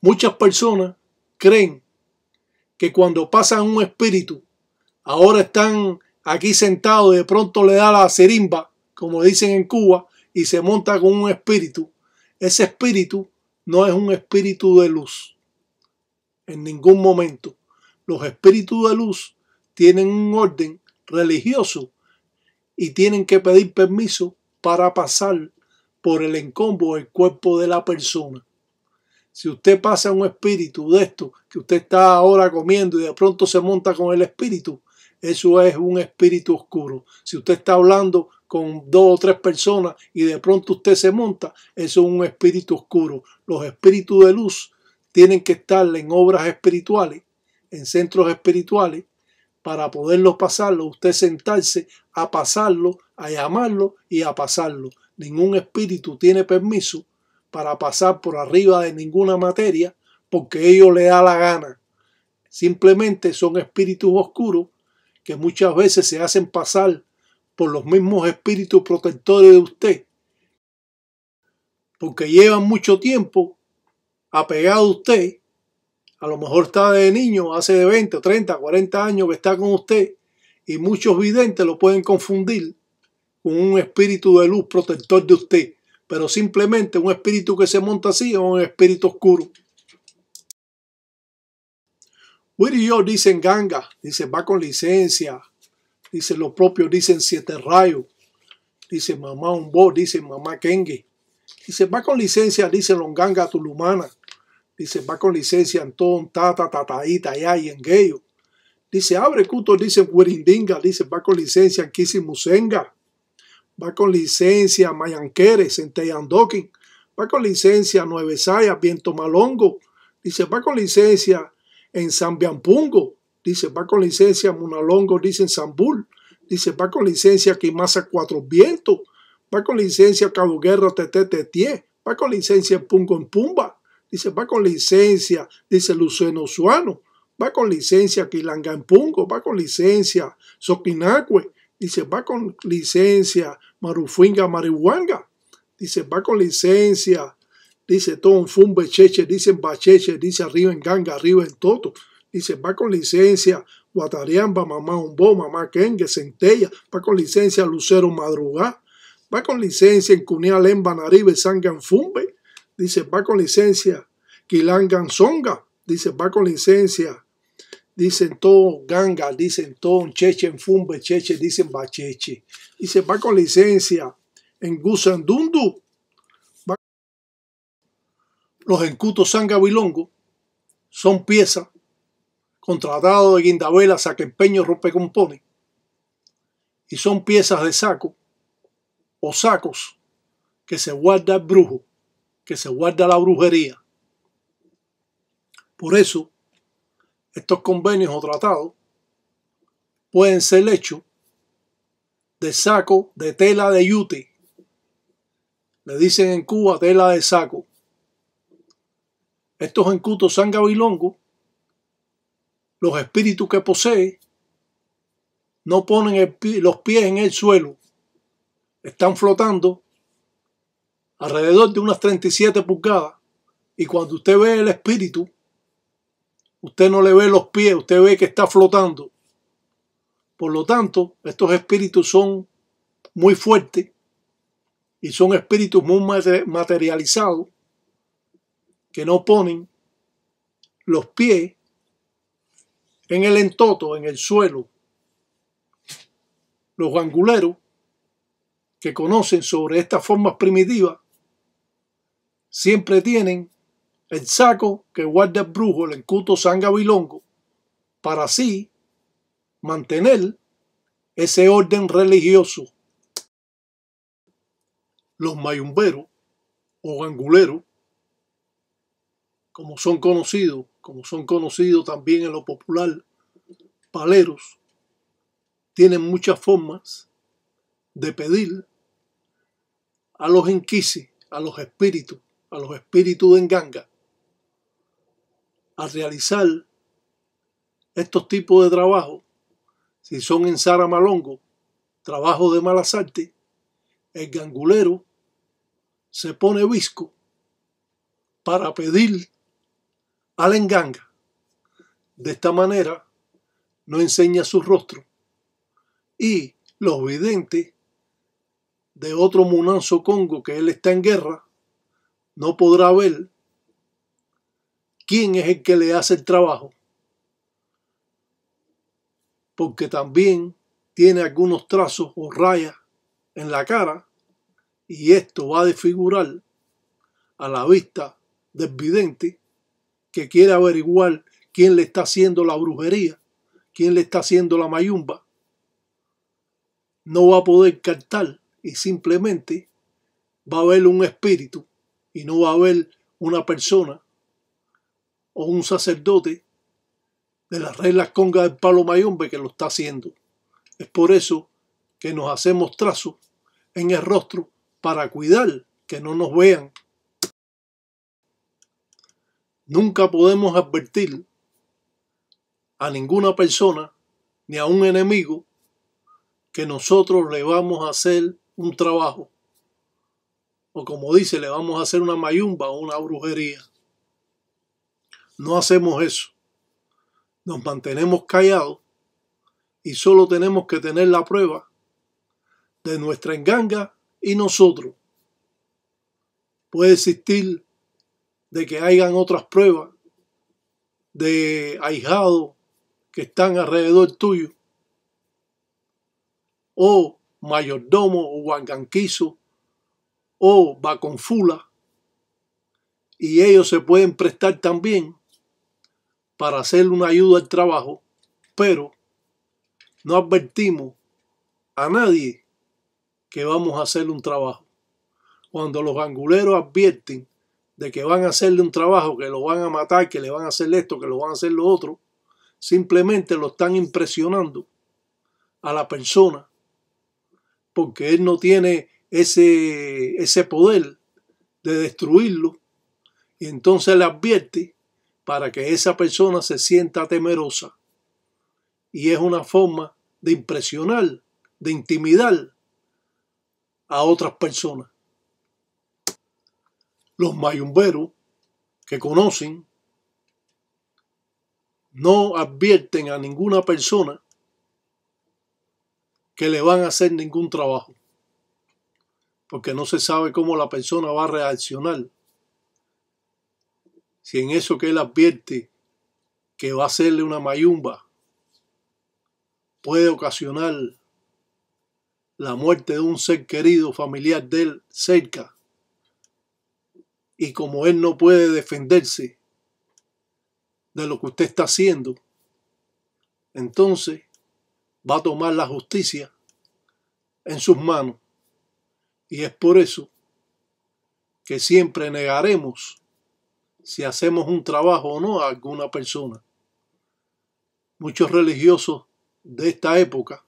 Muchas personas creen que cuando pasan un espíritu, ahora están aquí sentados y de pronto le da la serimba, como dicen en Cuba, y se monta con un espíritu. Ese espíritu no es un espíritu de luz. En ningún momento. Los espíritus de luz tienen un orden religioso y tienen que pedir permiso para pasar por el encombo del cuerpo de la persona. Si usted pasa un espíritu de esto, que usted está ahora comiendo y de pronto se monta con el espíritu, eso es un espíritu oscuro. Si usted está hablando con dos o tres personas y de pronto usted se monta, eso es un espíritu oscuro. Los espíritus de luz tienen que estar en obras espirituales, en centros espirituales, para poderlos pasarlo, usted sentarse a pasarlo, a llamarlo y a pasarlo. Ningún espíritu tiene permiso para pasar por arriba de ninguna materia porque ellos le da la gana. Simplemente son espíritus oscuros que muchas veces se hacen pasar por los mismos espíritus protectores de usted, porque llevan mucho tiempo apegado a usted, a lo mejor está de niño, hace de 20, 30, 40 años que está con usted, y muchos videntes lo pueden confundir con un espíritu de luz protector de usted pero simplemente un espíritu que se monta así o un espíritu oscuro. Willy y yo dicen ganga, dice va con licencia, dice lo propio, dicen siete rayos, dice mamá un bo, dice mamá kenge, dice va con licencia, dice longanga tulumana, dice va con licencia Antón, tata, tataita, ya y gayo. dice abre cuto, dice Wirindinga, dice va con licencia en musenga va con licencia Mayanqueres, en Centellandoquín, va con licencia Nueve Viento Malongo, dice, va con licencia en Zambiampungo. dice, va con licencia Munalongo, dice en Zambul, dice, va con licencia Quimasa Cuatro Vientos, va con licencia Cabo Guerra Tetetetie, va con licencia Pungo en Pumba, dice, va con licencia, dice Luceno Suano, va con licencia Quilanga en Pungo, va con licencia Soquinacue, dice, va con licencia Marufinga, Marihuanga. Dice, va con licencia. Dice, en Fumbe, Cheche, en Bacheche, dice arriba en Ganga, arriba en Toto. Dice, va con licencia. Guatariamba, Mamá Umbo, Mamá Kengue, Centella. Va con licencia, Lucero, Madrugá. Va con licencia en cuneal, Naribe, Sangan, Fumbe. Dice, va con licencia. Quilangan, Songa. Dice, va con licencia dicen todo ganga, dicen todo cheche, fumbe, cheche, dicen bacheche. se va con licencia en Gusandundu. Los encutos San son piezas contratados de Guindabela, empeño Rompe Compone. Y son piezas de saco o sacos que se guarda el brujo, que se guarda la brujería. Por eso, estos convenios o tratados pueden ser hechos de saco de tela de yute. Le dicen en Cuba tela de saco. Estos encutos San Gabilongo, los espíritus que posee, no ponen los pies en el suelo. Están flotando alrededor de unas 37 pulgadas. Y cuando usted ve el espíritu, Usted no le ve los pies, usted ve que está flotando. Por lo tanto, estos espíritus son muy fuertes y son espíritus muy materializados que no ponen los pies en el entoto, en el suelo. Los anguleros que conocen sobre estas formas primitivas siempre tienen el saco que guarda el brujo el encuto San para así mantener ese orden religioso. Los mayumberos o ganguleros, como son conocidos, como son conocidos también en lo popular, paleros, tienen muchas formas de pedir a los enquises, a los espíritus, a los espíritus de enganga, al realizar estos tipos de trabajo, si son en Sara Malongo, trabajo de malas artes, el gangulero se pone visco para pedir al enganga. De esta manera no enseña su rostro y los videntes de otro Munanzo Congo que él está en guerra no podrá ver quién es el que le hace el trabajo, porque también tiene algunos trazos o rayas en la cara y esto va a desfigurar a la vista del vidente que quiere averiguar quién le está haciendo la brujería, quién le está haciendo la mayumba. No va a poder cantar y simplemente va a haber un espíritu y no va a haber una persona o un sacerdote de las reglas conga del palo mayombe que lo está haciendo. Es por eso que nos hacemos trazos en el rostro para cuidar que no nos vean. Nunca podemos advertir a ninguna persona ni a un enemigo que nosotros le vamos a hacer un trabajo. O como dice, le vamos a hacer una mayumba o una brujería. No hacemos eso. Nos mantenemos callados y solo tenemos que tener la prueba de nuestra enganga y nosotros. Puede existir de que hayan otras pruebas de ahijados que están alrededor tuyo o mayordomo o guanganquizo o baconfula y ellos se pueden prestar también para hacerle una ayuda al trabajo, pero no advertimos a nadie que vamos a hacerle un trabajo. Cuando los anguleros advierten de que van a hacerle un trabajo, que lo van a matar, que le van a hacer esto, que lo van a hacer lo otro, simplemente lo están impresionando a la persona porque él no tiene ese, ese poder de destruirlo y entonces le advierte para que esa persona se sienta temerosa. Y es una forma de impresionar, de intimidar a otras personas. Los mayumberos que conocen no advierten a ninguna persona que le van a hacer ningún trabajo, porque no se sabe cómo la persona va a reaccionar si en eso que él advierte que va a hacerle una mayumba puede ocasionar la muerte de un ser querido familiar de él cerca y como él no puede defenderse de lo que usted está haciendo, entonces va a tomar la justicia en sus manos. Y es por eso que siempre negaremos si hacemos un trabajo o no a alguna persona. Muchos religiosos de esta época,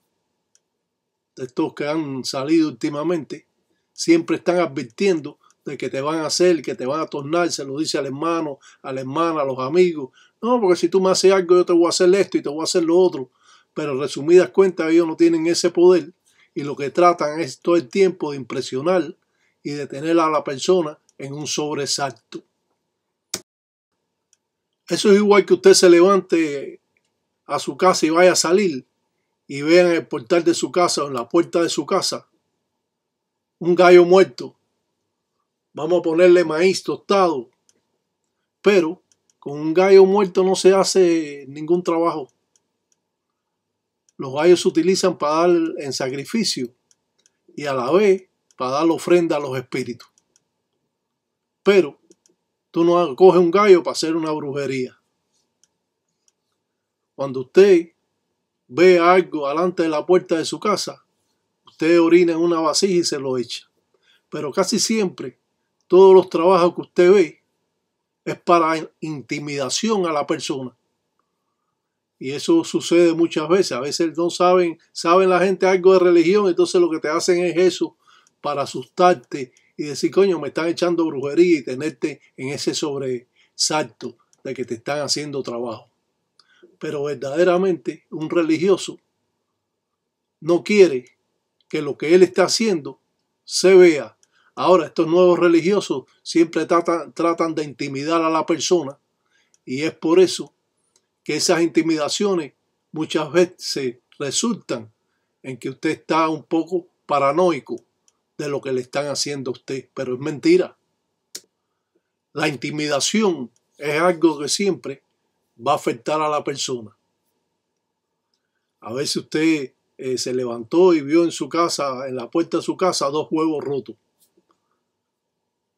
de estos que han salido últimamente, siempre están advirtiendo de que te van a hacer, que te van a tornar, se lo dice al hermano, a la hermana, a los amigos. No, porque si tú me haces algo, yo te voy a hacer esto y te voy a hacer lo otro. Pero resumidas cuentas, ellos no tienen ese poder y lo que tratan es todo el tiempo de impresionar y de tener a la persona en un sobresalto. Eso es igual que usted se levante a su casa y vaya a salir y vea en el portal de su casa o en la puerta de su casa un gallo muerto. Vamos a ponerle maíz tostado. Pero con un gallo muerto no se hace ningún trabajo. Los gallos se utilizan para dar en sacrificio y a la vez para dar ofrenda a los espíritus. Pero Tú no coges un gallo para hacer una brujería. Cuando usted ve algo delante de la puerta de su casa, usted orina en una vasija y se lo echa. Pero casi siempre todos los trabajos que usted ve es para intimidación a la persona. Y eso sucede muchas veces. A veces no saben, saben la gente algo de religión, entonces lo que te hacen es eso para asustarte y decir, coño, me están echando brujería y tenerte en ese sobresalto de que te están haciendo trabajo. Pero verdaderamente un religioso no quiere que lo que él está haciendo se vea. Ahora, estos nuevos religiosos siempre tratan, tratan de intimidar a la persona y es por eso que esas intimidaciones muchas veces resultan en que usted está un poco paranoico de lo que le están haciendo a usted, pero es mentira. La intimidación es algo que siempre va a afectar a la persona. A veces usted eh, se levantó y vio en su casa, en la puerta de su casa, dos huevos rotos.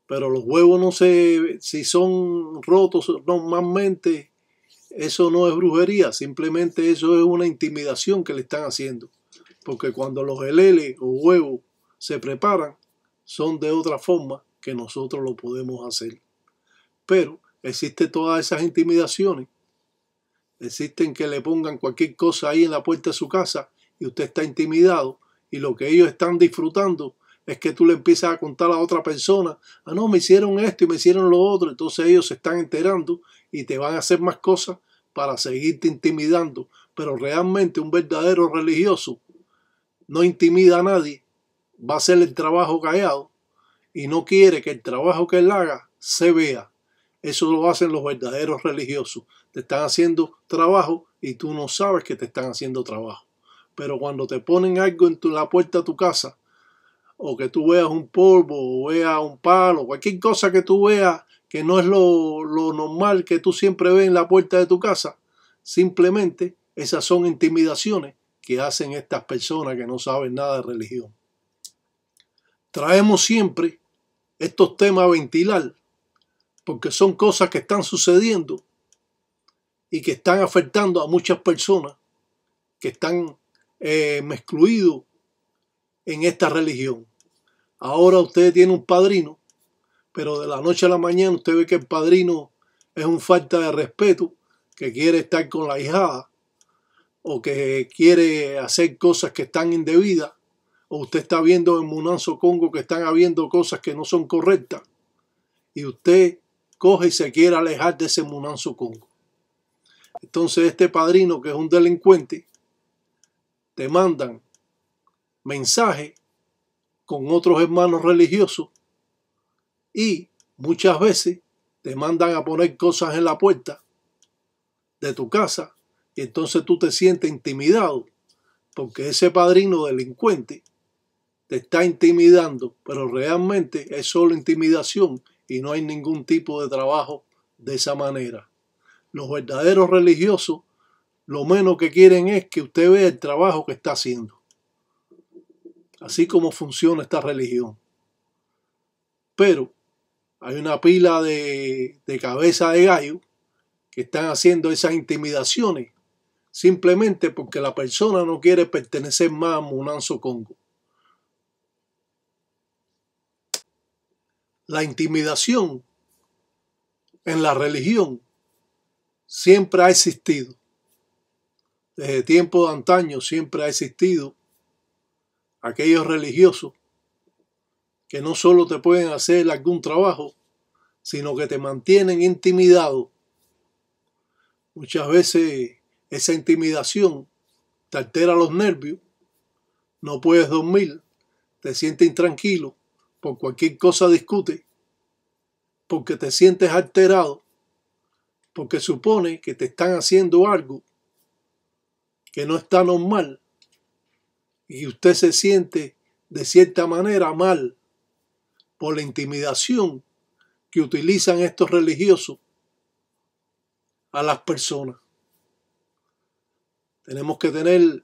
Pero los huevos no se, si son rotos normalmente, eso no es brujería, simplemente eso es una intimidación que le están haciendo. Porque cuando los LL o huevos se preparan son de otra forma que nosotros lo podemos hacer. Pero existen todas esas intimidaciones. Existen que le pongan cualquier cosa ahí en la puerta de su casa y usted está intimidado y lo que ellos están disfrutando es que tú le empiezas a contar a otra persona, ah, no, me hicieron esto y me hicieron lo otro, entonces ellos se están enterando y te van a hacer más cosas para seguirte intimidando. Pero realmente un verdadero religioso no intimida a nadie, va a hacer el trabajo callado y no quiere que el trabajo que él haga se vea. Eso lo hacen los verdaderos religiosos. Te están haciendo trabajo y tú no sabes que te están haciendo trabajo. Pero cuando te ponen algo en la puerta de tu casa, o que tú veas un polvo, o veas un palo, cualquier cosa que tú veas que no es lo, lo normal que tú siempre ves en la puerta de tu casa, simplemente esas son intimidaciones que hacen estas personas que no saben nada de religión traemos siempre estos temas a ventilar, porque son cosas que están sucediendo y que están afectando a muchas personas que están eh, excluidos en esta religión. Ahora usted tiene un padrino, pero de la noche a la mañana usted ve que el padrino es un falta de respeto, que quiere estar con la hijada o que quiere hacer cosas que están indebidas o usted está viendo en Munanzo Congo que están habiendo cosas que no son correctas y usted coge y se quiere alejar de ese Munanzo Congo. Entonces este padrino que es un delincuente te mandan mensajes con otros hermanos religiosos y muchas veces te mandan a poner cosas en la puerta de tu casa y entonces tú te sientes intimidado porque ese padrino delincuente te está intimidando, pero realmente es solo intimidación y no hay ningún tipo de trabajo de esa manera. Los verdaderos religiosos lo menos que quieren es que usted vea el trabajo que está haciendo. Así como funciona esta religión. Pero hay una pila de, cabeza de gallo que están haciendo esas intimidaciones simplemente porque la persona no quiere pertenecer más a Munanzo Congo. la intimidación en la religión siempre ha existido. Desde tiempos de antaño siempre ha existido aquellos religiosos que no solo te pueden hacer algún trabajo, sino que te mantienen intimidado. Muchas veces esa intimidación te altera los nervios, no puedes dormir, te sientes intranquilo por cualquier cosa discute, porque te sientes alterado, porque supone que te están haciendo algo que no está normal y usted se siente de cierta manera mal por la intimidación que utilizan estos religiosos a las personas. Tenemos que tener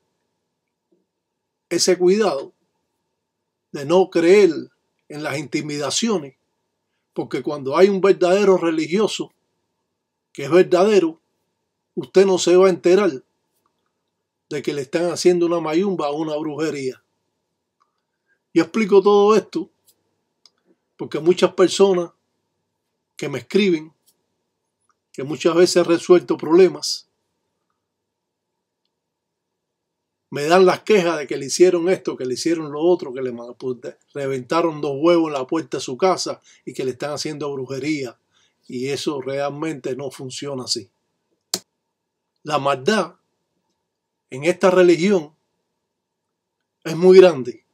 ese cuidado de no creer en las intimidaciones, porque cuando hay un verdadero religioso que es verdadero, usted no se va a enterar de que le están haciendo una mayumba o una brujería. Y explico todo esto porque muchas personas que me escriben, que muchas veces he resuelto problemas, me dan las quejas de que le hicieron esto, que le hicieron lo otro, que le pues, reventaron dos huevos en la puerta de su casa y que le están haciendo brujería. Y eso realmente no funciona así. La maldad en esta religión es muy grande.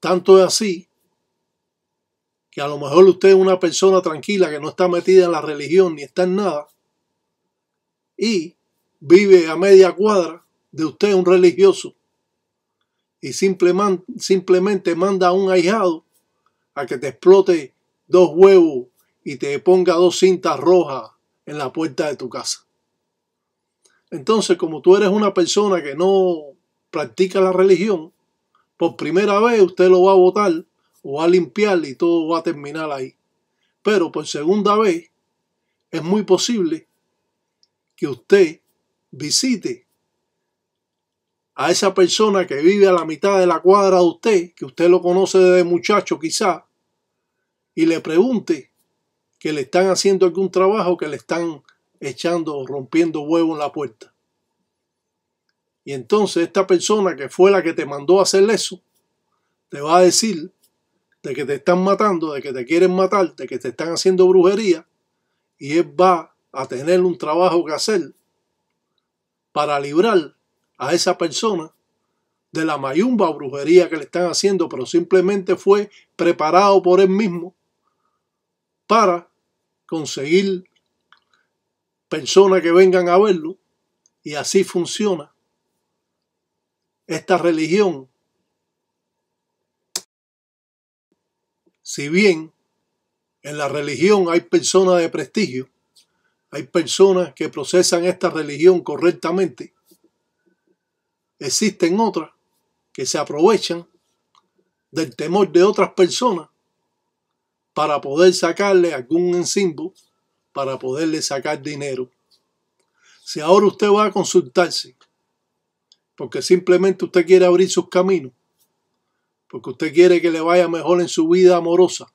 Tanto es así que a lo mejor usted es una persona tranquila que no está metida en la religión ni está en nada y vive a media cuadra de usted un religioso y simplemente, simplemente manda a un ahijado a que te explote dos huevos y te ponga dos cintas rojas en la puerta de tu casa. Entonces, como tú eres una persona que no practica la religión, por primera vez usted lo va a votar o va a limpiar y todo va a terminar ahí. Pero por segunda vez, es muy posible que usted visite a esa persona que vive a la mitad de la cuadra de usted, que usted lo conoce desde muchacho quizá, y le pregunte que le están haciendo algún trabajo, que le están echando rompiendo huevo en la puerta. Y entonces esta persona que fue la que te mandó a hacer eso, te va a decir de que te están matando, de que te quieren matar, de que te están haciendo brujería, y él va a tener un trabajo que hacer para librar a esa persona de la mayumba o brujería que le están haciendo, pero simplemente fue preparado por él mismo para conseguir personas que vengan a verlo y así funciona esta religión. Si bien en la religión hay personas de prestigio, hay personas que procesan esta religión correctamente, Existen otras que se aprovechan del temor de otras personas para poder sacarle algún ensimbo, para poderle sacar dinero. Si ahora usted va a consultarse, porque simplemente usted quiere abrir sus caminos, porque usted quiere que le vaya mejor en su vida amorosa,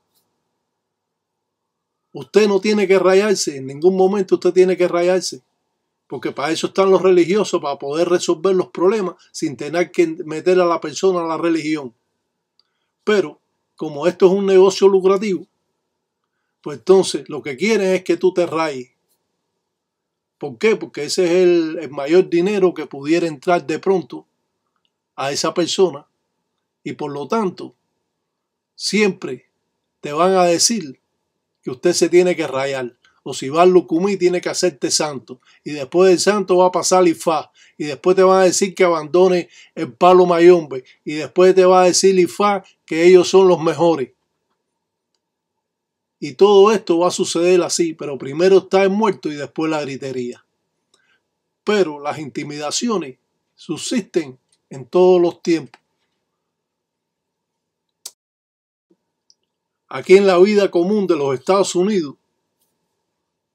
usted no tiene que rayarse, en ningún momento usted tiene que rayarse porque para eso están los religiosos, para poder resolver los problemas sin tener que meter a la persona a la religión. Pero como esto es un negocio lucrativo, pues entonces lo que quieren es que tú te rayes. ¿Por qué? Porque ese es el, mayor dinero que pudiera entrar de pronto a esa persona y por lo tanto siempre te van a decir que usted se tiene que rayar o si va tiene que hacerte santo. Y después del santo va a pasar Ifá. Y después te van a decir que abandone el palo mayombe. Y después te va a decir Ifá que ellos son los mejores. Y todo esto va a suceder así, pero primero está el muerto y después la gritería. Pero las intimidaciones subsisten en todos los tiempos. Aquí en la vida común de los Estados Unidos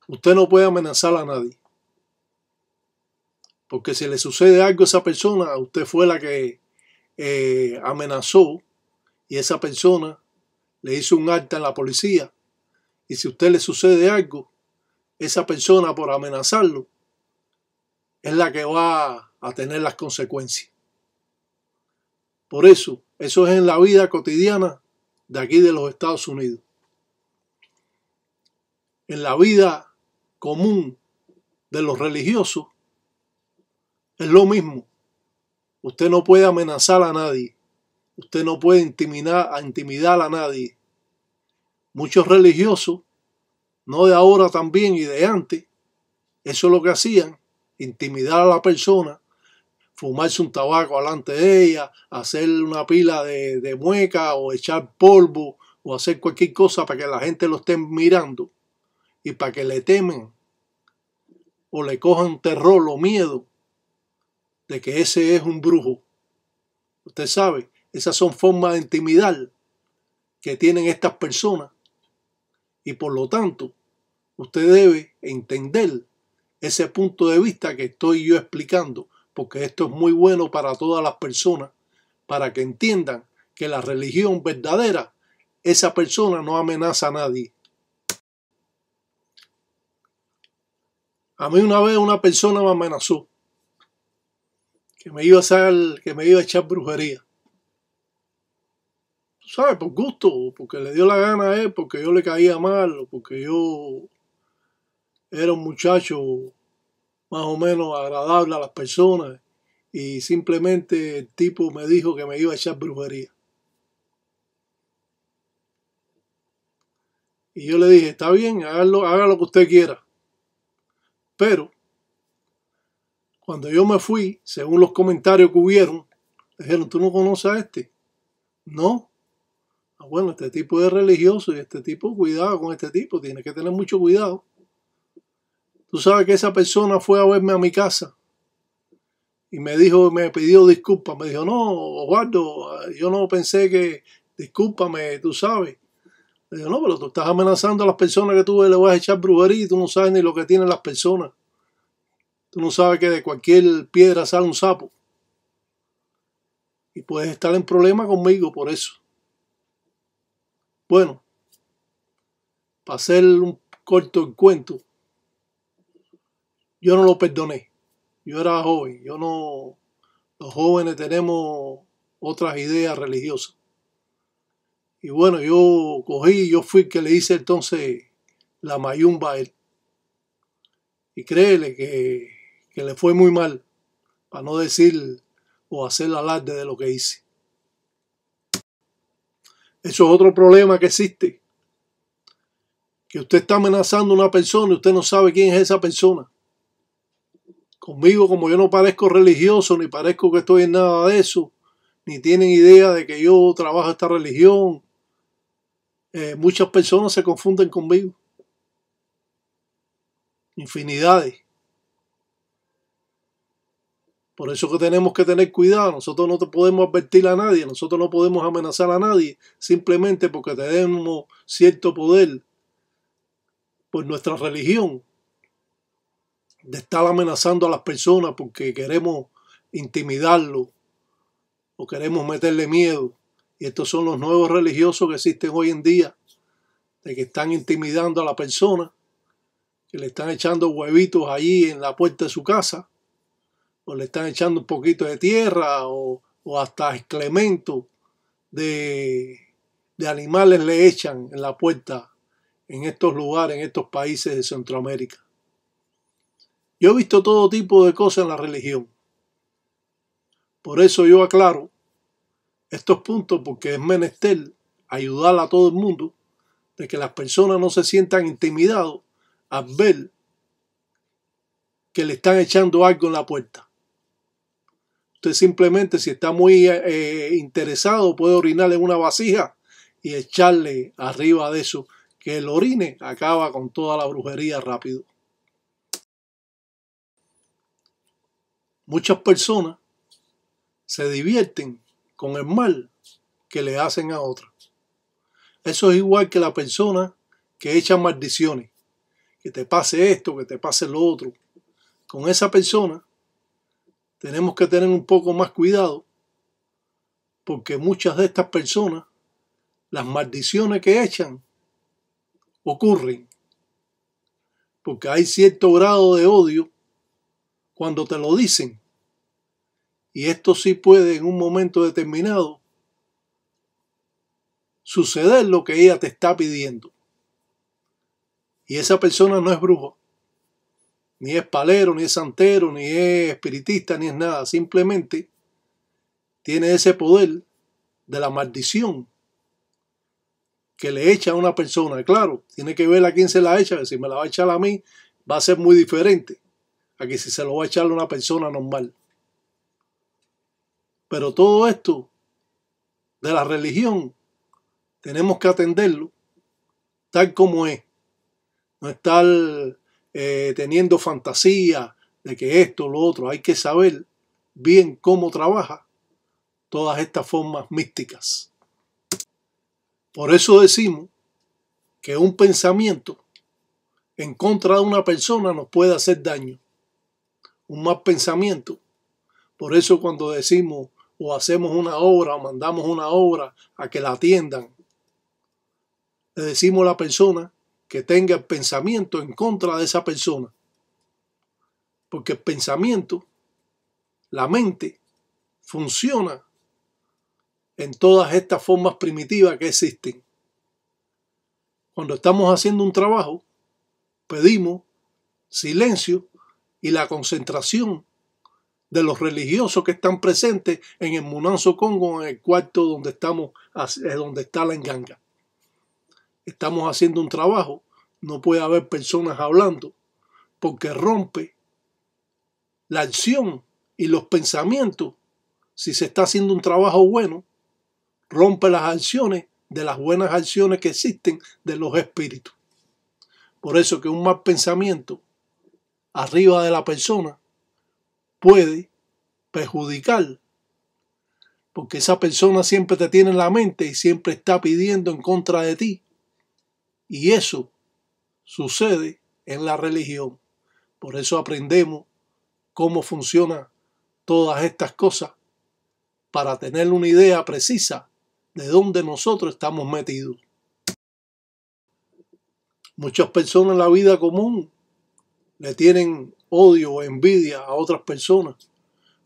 Usted no puede amenazar a nadie. Porque si le sucede algo a esa persona, usted fue la que eh, amenazó y esa persona le hizo un acta en la policía. Y si a usted le sucede algo, esa persona por amenazarlo es la que va a tener las consecuencias. Por eso, eso es en la vida cotidiana de aquí de los Estados Unidos. En la vida común de los religiosos es lo mismo. Usted no puede amenazar a nadie. Usted no puede intimidar, a intimidar a nadie. Muchos religiosos, no de ahora también y de antes, eso es lo que hacían, intimidar a la persona, fumarse un tabaco delante de ella, hacer una pila de mueca o echar polvo o hacer cualquier cosa para que la gente lo esté mirando y para que le temen o le cojan terror o miedo de que ese es un brujo. Usted sabe, esas son formas de intimidar que tienen estas personas. Y por lo tanto, usted debe entender ese punto de vista que estoy yo explicando, porque esto es muy bueno para todas las personas, para que entiendan que la religión verdadera, esa persona no amenaza a nadie. A mí una vez una persona me amenazó que me iba a que me iba a echar brujería. sabes, por gusto, porque le dio la gana a él, porque yo le caía mal, porque yo era un muchacho más o menos agradable a las personas y simplemente el tipo me dijo que me iba a echar brujería. Y yo le dije, está bien, haga lo que usted quiera. Pero cuando yo me fui, según los comentarios que hubieron, dijeron, tú no conoces a este. No. Ah, bueno, este tipo es religioso y este tipo, cuidado con este tipo, tiene que tener mucho cuidado. Tú sabes que esa persona fue a verme a mi casa y me dijo, me pidió disculpas. Me dijo, no, Osvaldo, yo no pensé que, discúlpame, tú sabes, le digo, no, pero tú estás amenazando a las personas que tú le vas a echar brujería y tú no sabes ni lo que tienen las personas. Tú no sabes que de cualquier piedra sale un sapo. Y puedes estar en problema conmigo por eso. Bueno, para hacer un corto encuentro, yo no lo perdoné. Yo era joven, yo no... Los jóvenes tenemos otras ideas religiosas. Y bueno, yo cogí, yo fui que le hice entonces la mayumba a él. Y créele que, le fue muy mal, para no decir o hacer alarde de lo que hice. Eso es otro problema que existe. Que usted está amenazando a una persona y usted no sabe quién es esa persona. Conmigo, como yo no parezco religioso, ni parezco que estoy en nada de eso, ni tienen idea de que yo trabajo esta religión, eh, muchas personas se confunden conmigo. Infinidades. Por eso que tenemos que tener cuidado. Nosotros no podemos advertir a nadie, nosotros no podemos amenazar a nadie, simplemente porque tenemos cierto poder por nuestra religión. De estar amenazando a las personas porque queremos intimidarlo o queremos meterle miedo. Y estos son los nuevos religiosos que existen hoy en día, de que están intimidando a la persona, que le están echando huevitos allí en la puerta de su casa, o le están echando un poquito de tierra, o, o hasta excremento de, de animales le echan en la puerta en estos lugares, en estos países de Centroamérica. Yo he visto todo tipo de cosas en la religión. Por eso yo aclaro estos puntos porque es menester ayudar a todo el mundo de que las personas no se sientan intimidados al ver que le están echando algo en la puerta. Usted simplemente, si está muy eh, eh, interesado, puede orinarle una vasija y echarle arriba de eso, que el orine acaba con toda la brujería rápido. Muchas personas se divierten con el mal que le hacen a otra. Eso es igual que la persona que echa maldiciones, que te pase esto, que te pase lo otro. Con esa persona tenemos que tener un poco más cuidado porque muchas de estas personas, las maldiciones que echan, ocurren. Porque hay cierto grado de odio cuando te lo dicen y esto sí puede en un momento determinado suceder lo que ella te está pidiendo. Y esa persona no es brujo, ni es palero, ni es santero, ni es espiritista, ni es nada. Simplemente tiene ese poder de la maldición que le echa a una persona. Claro, tiene que ver a quién se la echa, si me la va a echar a mí va a ser muy diferente a que si se lo va a echar a una persona normal. Pero todo esto de la religión tenemos que atenderlo tal como es. No estar eh, teniendo fantasía de que esto, o lo otro. Hay que saber bien cómo trabaja todas estas formas místicas. Por eso decimos que un pensamiento en contra de una persona nos puede hacer daño. Un mal pensamiento. Por eso cuando decimos o hacemos una obra o mandamos una obra a que la atiendan. Le decimos a la persona que tenga el pensamiento en contra de esa persona. Porque el pensamiento, la mente, funciona en todas estas formas primitivas que existen. Cuando estamos haciendo un trabajo, pedimos silencio y la concentración de los religiosos que están presentes en el Munanzo Congo, en el cuarto donde, estamos, eh, donde está la enganga. Estamos haciendo un trabajo, no puede haber personas hablando, porque rompe la acción y los pensamientos. Si se está haciendo un trabajo bueno, rompe las acciones de las buenas acciones que existen de los espíritus. Por eso que un mal pensamiento arriba de la persona puede perjudicar. Porque esa persona siempre te tiene en la mente y siempre está pidiendo en contra de ti. Y eso sucede en la religión. Por eso aprendemos cómo funcionan todas estas cosas para tener una idea precisa de dónde nosotros estamos metidos. Muchas personas en la vida común le tienen odio o envidia a otras personas,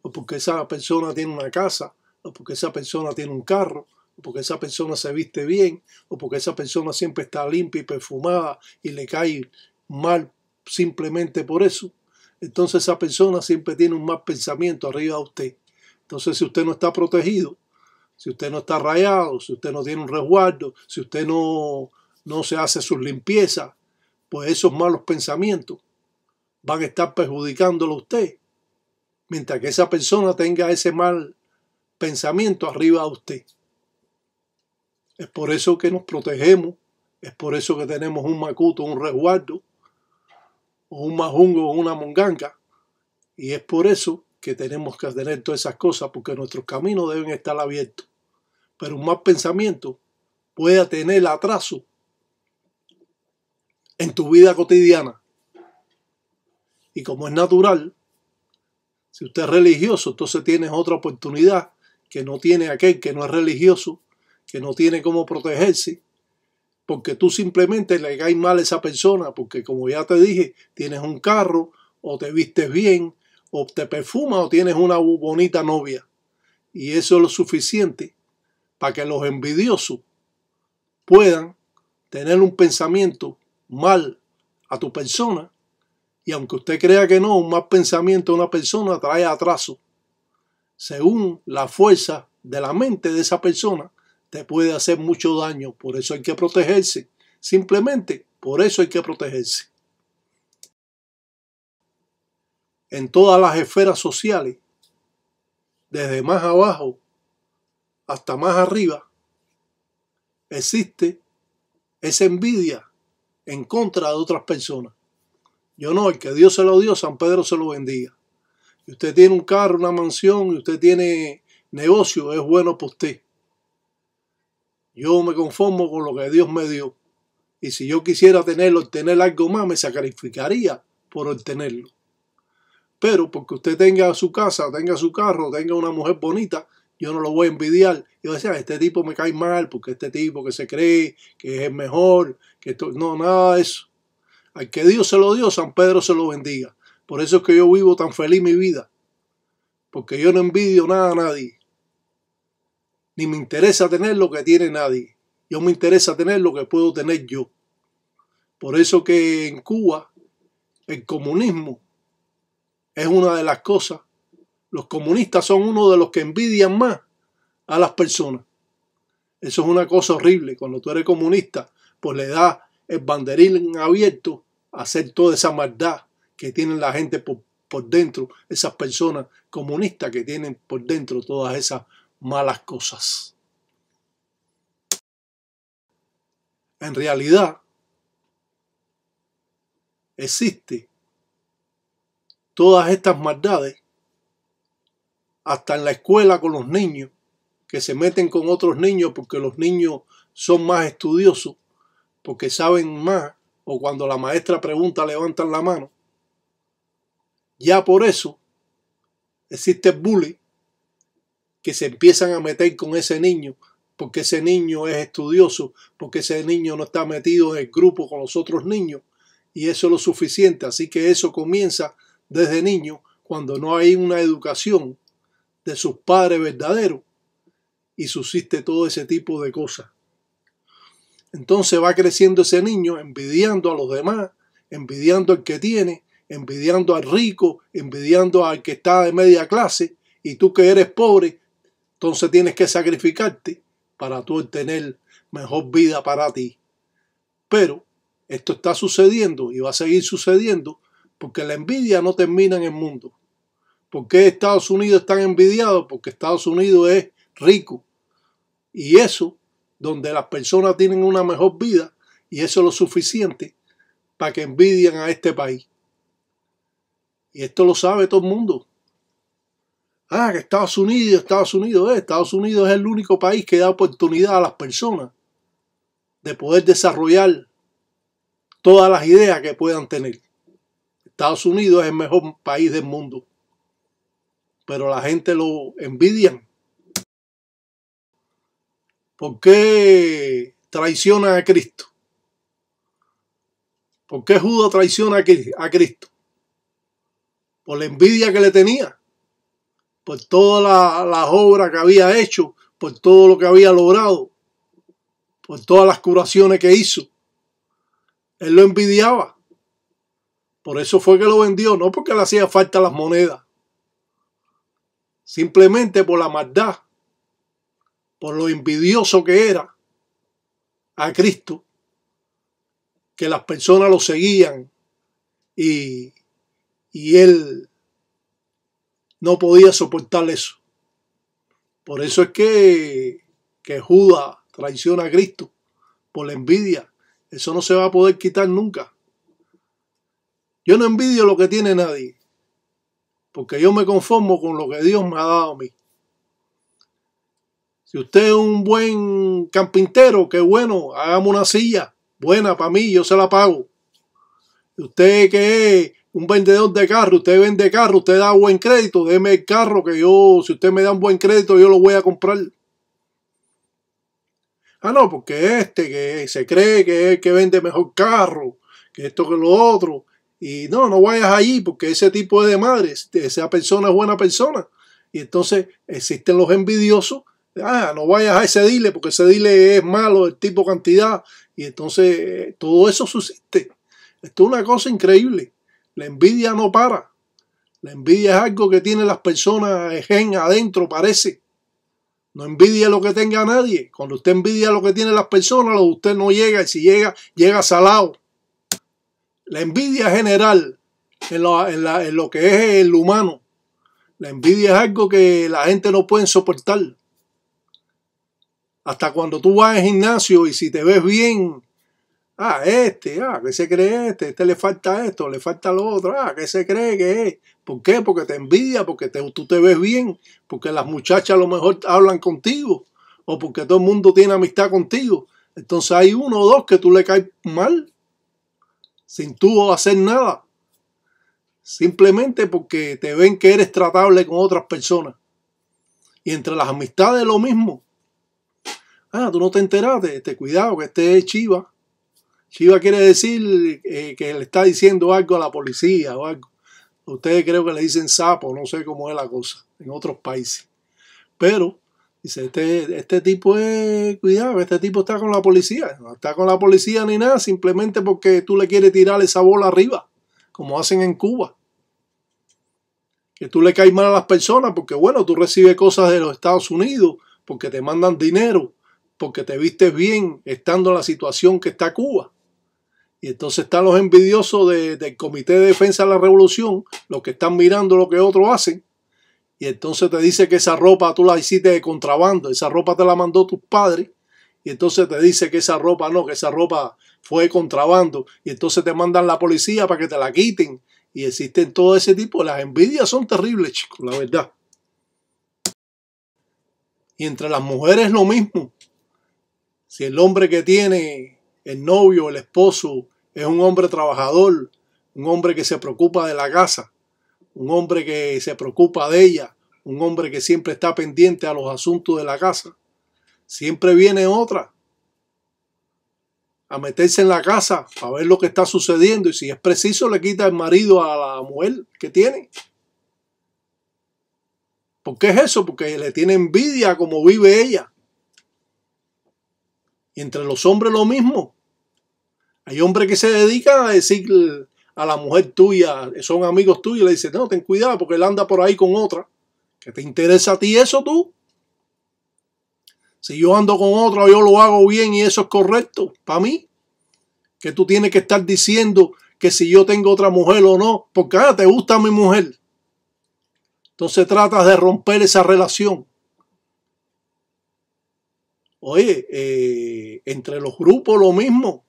o porque esa persona tiene una casa, o porque esa persona tiene un carro, o porque esa persona se viste bien, o porque esa persona siempre está limpia y perfumada y le cae mal simplemente por eso, entonces esa persona siempre tiene un mal pensamiento arriba de usted. Entonces si usted no está protegido, si usted no está rayado, si usted no tiene un resguardo, si usted no, no se hace sus limpiezas, pues esos malos pensamientos van a estar perjudicándolo a usted, mientras que esa persona tenga ese mal pensamiento arriba a usted. Es por eso que nos protegemos, es por eso que tenemos un macuto, un resguardo, o un majungo o una monganga, y es por eso que tenemos que tener todas esas cosas, porque nuestros caminos deben estar abiertos. Pero un mal pensamiento puede tener atraso en tu vida cotidiana y como es natural, si usted es religioso, entonces tienes otra oportunidad que no tiene aquel que no es religioso, que no tiene cómo protegerse, porque tú simplemente le caes mal a esa persona, porque como ya te dije, tienes un carro, o te vistes bien, o te perfumas, o tienes una bonita novia. Y eso es lo suficiente para que los envidiosos puedan tener un pensamiento mal a tu persona y aunque usted crea que no, un mal pensamiento de una persona trae atraso. Según la fuerza de la mente de esa persona, te puede hacer mucho daño. Por eso hay que protegerse. Simplemente por eso hay que protegerse. En todas las esferas sociales, desde más abajo hasta más arriba, existe esa envidia en contra de otras personas. Yo no, el que Dios se lo dio, San Pedro se lo vendía. Y usted tiene un carro, una mansión, y usted tiene negocio, es bueno por usted. Yo me conformo con lo que Dios me dio. Y si yo quisiera tenerlo, tener algo más, me sacrificaría por obtenerlo. Pero porque usted tenga su casa, tenga su carro, tenga una mujer bonita, yo no lo voy a envidiar. Yo decía, ah, este tipo me cae mal porque este tipo que se cree que es mejor, que esto... no, nada de eso. Al que Dios se lo dio, San Pedro se lo bendiga. Por eso es que yo vivo tan feliz mi vida. Porque yo no envidio nada a nadie. Ni me interesa tener lo que tiene nadie. Yo me interesa tener lo que puedo tener yo. Por eso que en Cuba el comunismo es una de las cosas. Los comunistas son uno de los que envidian más a las personas. Eso es una cosa horrible. Cuando tú eres comunista, pues le da el banderín abierto a hacer toda esa maldad que tienen la gente por, por dentro, esas personas comunistas que tienen por dentro todas esas malas cosas. En realidad, existe todas estas maldades hasta en la escuela con los niños que se meten con otros niños porque los niños son más estudiosos porque saben más, o cuando la maestra pregunta levantan la mano, ya por eso existe bullying que se empiezan a meter con ese niño, porque ese niño es estudioso, porque ese niño no está metido en el grupo con los otros niños, y eso es lo suficiente. Así que eso comienza desde niño, cuando no hay una educación de sus padres verdaderos, y subsiste todo ese tipo de cosas. Entonces va creciendo ese niño envidiando a los demás, envidiando al que tiene, envidiando al rico, envidiando al que está de media clase, y tú que eres pobre, entonces tienes que sacrificarte para tú tener mejor vida para ti. Pero esto está sucediendo y va a seguir sucediendo porque la envidia no termina en el mundo. ¿Por qué Estados Unidos es tan envidiado? Porque Estados Unidos es rico. Y eso donde las personas tienen una mejor vida y eso es lo suficiente para que envidien a este país. Y esto lo sabe todo el mundo. Ah, que Estados Unidos, Estados Unidos eh, Estados Unidos es el único país que da oportunidad a las personas de poder desarrollar todas las ideas que puedan tener. Estados Unidos es el mejor país del mundo. Pero la gente lo envidia ¿Por qué traiciona a Cristo? ¿Por qué Judas traiciona a Cristo? Por la envidia que le tenía, por todas las obras que había hecho, por todo lo que había logrado, por todas las curaciones que hizo. Él lo envidiaba. Por eso fue que lo vendió, no porque le hacía falta las monedas, simplemente por la maldad por lo envidioso que era a Cristo, que las personas lo seguían y, y él no podía soportar eso. Por eso es que, que Judas traiciona a Cristo, por la envidia. Eso no se va a poder quitar nunca. Yo no envidio lo que tiene nadie, porque yo me conformo con lo que Dios me ha dado a mí. Si usted es un buen campintero, qué bueno, hagamos una silla buena para mí, yo se la pago. usted que es un vendedor de carro, usted vende carro, usted da buen crédito, déme el carro que yo, si usted me da un buen crédito, yo lo voy a comprar. Ah, no, porque este que se cree que es el que vende mejor carro, que esto que lo otro. Y no, no vayas allí porque ese tipo de madres, esa persona es buena persona. Y entonces existen los envidiosos ah, no vayas a ese dile porque ese dile es malo, el tipo cantidad. Y entonces eh, todo eso subsiste. Esto es una cosa increíble. La envidia no para. La envidia es algo que tienen las personas adentro, parece. No envidia lo que tenga nadie. Cuando usted envidia lo que tienen las personas, lo usted no llega. Y si llega, llega salado. La envidia general en lo, en lo que es el humano. La envidia es algo que la gente no puede soportar. Hasta cuando tú vas al gimnasio y si te ves bien, ah, este, ah, que se cree este, este le falta esto, le falta lo otro, ah, que se cree que es. ¿Por qué? Porque te envidia, porque tú te ves bien, porque las muchachas a lo mejor hablan contigo, o porque todo el mundo tiene amistad contigo. Entonces hay uno o dos que tú le caes mal, sin tú hacer nada, simplemente porque te ven que eres tratable con otras personas. Y entre las amistades lo mismo. Ah, tú no te enteraste, este, cuidado, que este es Chiva. Chiva quiere decir eh, que le está diciendo algo a la policía o algo. Ustedes creo que le dicen sapo, no sé cómo es la cosa en otros países. Pero, dice, este, este tipo es, cuidado, este tipo está con la policía. No está con la policía ni nada, simplemente porque tú le quieres tirar esa bola arriba, como hacen en Cuba que tú le caes mal a las personas porque, bueno, tú recibes cosas de los Estados Unidos, porque te mandan dinero, porque te viste bien estando en la situación que está Cuba. Y entonces están los envidiosos del Comité de Defensa de la Revolución, los que están mirando lo que otros hacen. Y entonces te dice que esa ropa tú la hiciste de contrabando, esa ropa te la mandó tus padres. Y entonces te dice que esa ropa no, que esa ropa fue de contrabando. Y entonces te mandan la policía para que te la quiten. Y existen todo ese tipo. Las envidias son terribles, chicos, la verdad. Y entre las mujeres lo mismo si el hombre que tiene el novio, el esposo, es un hombre trabajador, un hombre que se preocupa de la casa, un hombre que se preocupa de ella, un hombre que siempre está pendiente a los asuntos de la casa, siempre viene otra a meterse en la casa a ver lo que está sucediendo y si es preciso le quita el marido a la mujer que tiene. ¿Por qué es eso? Porque le tiene envidia como vive ella. Y entre los hombres lo mismo. Hay hombres que se dedican a decir a la mujer tuya, son amigos tuyos, le dicen, no, ten cuidado porque él anda por ahí con otra. ¿Qué te interesa a ti eso tú? Si yo ando con otra, yo lo hago bien y eso es correcto para mí. Que tú tienes que estar diciendo que si yo tengo otra mujer o no, porque ah, te gusta mi mujer. Entonces tratas de romper esa relación. Oye, eh, entre los grupos lo mismo.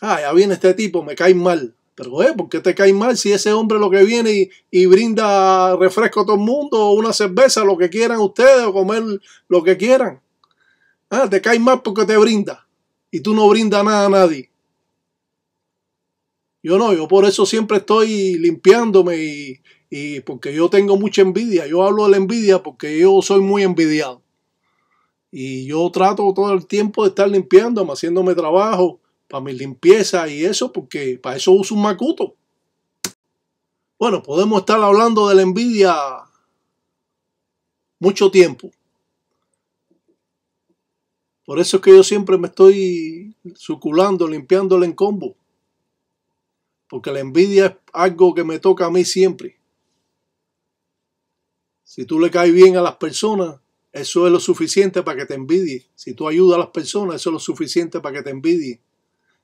Ah, ya viene este tipo, me cae mal. Pero, oye, ¿por qué te cae mal si ese hombre lo que viene y, brinda refresco a todo el mundo, una cerveza, lo que quieran ustedes, o comer lo que quieran? Ah, te cae mal porque te brinda. Y tú no brindas nada a nadie. Yo no, yo por eso siempre estoy limpiándome y porque yo tengo mucha envidia. Yo hablo de la envidia porque yo soy muy envidiado. Y yo trato todo el tiempo de estar limpiándome, haciéndome trabajo para mi limpieza y eso, porque para eso uso un macuto. Bueno, podemos estar hablando de la envidia mucho tiempo. Por eso es que yo siempre me estoy suculando, limpiando el encombo, Porque la envidia es algo que me toca a mí siempre. Si tú le caes bien a las personas, eso es lo suficiente para que te envidie. Si tú ayudas a las personas, eso es lo suficiente para que te envidie.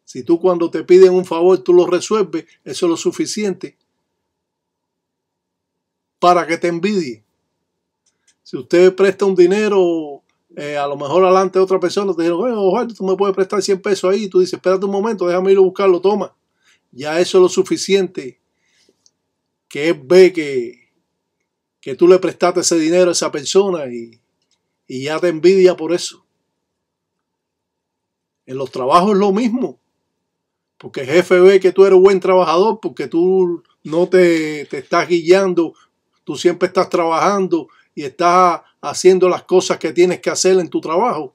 Si tú cuando te piden un favor, tú lo resuelves, eso es lo suficiente para que te envidie. Si usted presta un dinero, eh, a lo mejor adelante de otra persona, te dice, bueno, tú me puedes prestar 100 pesos ahí. Y tú dices, espérate un momento, déjame ir a buscarlo, toma. Ya eso es lo suficiente que ve que, que tú le prestaste ese dinero a esa persona y, y ya te envidia por eso. En los trabajos es lo mismo. Porque el jefe ve que tú eres buen trabajador, porque tú no te, estás guiando, tú siempre estás trabajando y estás haciendo las cosas que tienes que hacer en tu trabajo.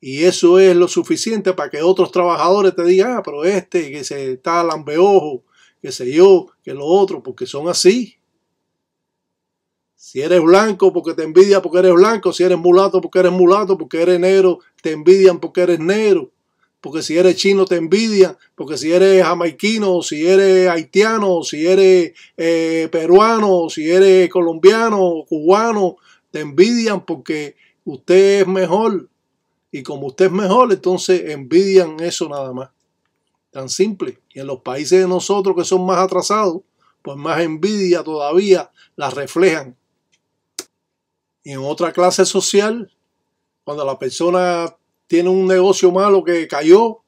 Y eso es lo suficiente para que otros trabajadores te digan, ah, pero este que se está lambeojo, que sé yo, que lo otro, porque son así. Si eres blanco porque te envidia porque eres blanco, si eres mulato porque eres mulato, porque eres negro, te envidian porque eres negro. Porque si eres chino te envidian, porque si eres jamaiquino, si eres haitiano, si eres eh, peruano, si eres colombiano, cubano, te envidian porque usted es mejor. Y como usted es mejor, entonces envidian eso nada más. Tan simple. Y en los países de nosotros que son más atrasados, pues más envidia todavía la reflejan en otra clase social, cuando la persona tiene un negocio malo que cayó,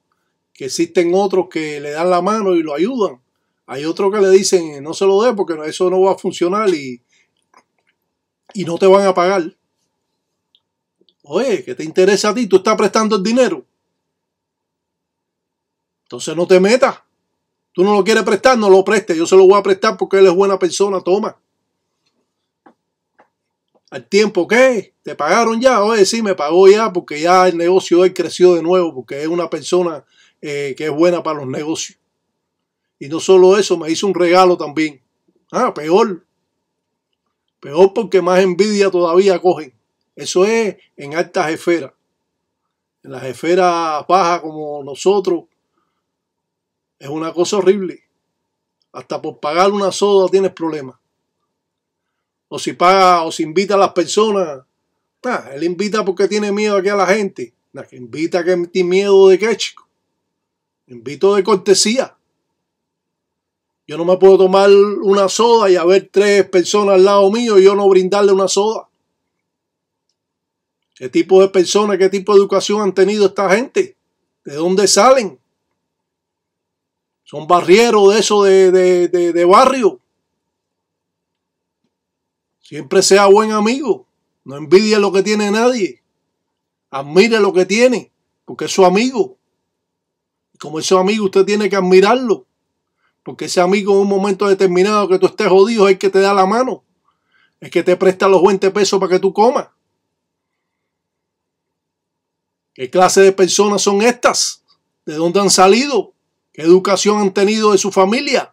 que existen otros que le dan la mano y lo ayudan. Hay otros que le dicen, no se lo dé porque eso no va a funcionar y, y no te van a pagar. Oye, ¿qué te interesa a ti? Tú estás prestando el dinero. Entonces no te metas. Tú no lo quieres prestar, no lo preste. Yo se lo voy a prestar porque él es buena persona. Toma al tiempo que te pagaron ya, oye, sí, me pagó ya porque ya el negocio hoy creció de nuevo, porque es una persona eh, que es buena para los negocios. Y no solo eso, me hizo un regalo también. Ah, peor. Peor porque más envidia todavía cogen. Eso es en altas esferas. En las esferas bajas como nosotros, es una cosa horrible. Hasta por pagar una soda tienes problemas o si paga o si invita a las personas. él invita porque tiene miedo aquí a la gente. La que invita que tiene miedo de qué, chico. Invito de cortesía. Yo no me puedo tomar una soda y haber tres personas al lado mío y yo no brindarle una soda. ¿Qué tipo de personas, qué tipo de educación han tenido esta gente? ¿De dónde salen? Son barrieros de eso de, de, de, de barrio. Siempre sea buen amigo. No envidie lo que tiene nadie. Admire lo que tiene, porque es su amigo. Y como es su amigo, usted tiene que admirarlo. Porque ese amigo en un momento determinado que tú estés jodido es el que te da la mano. Es que te presta los 20 pesos para que tú comas. ¿Qué clase de personas son estas? ¿De dónde han salido? ¿Qué educación han tenido de su familia?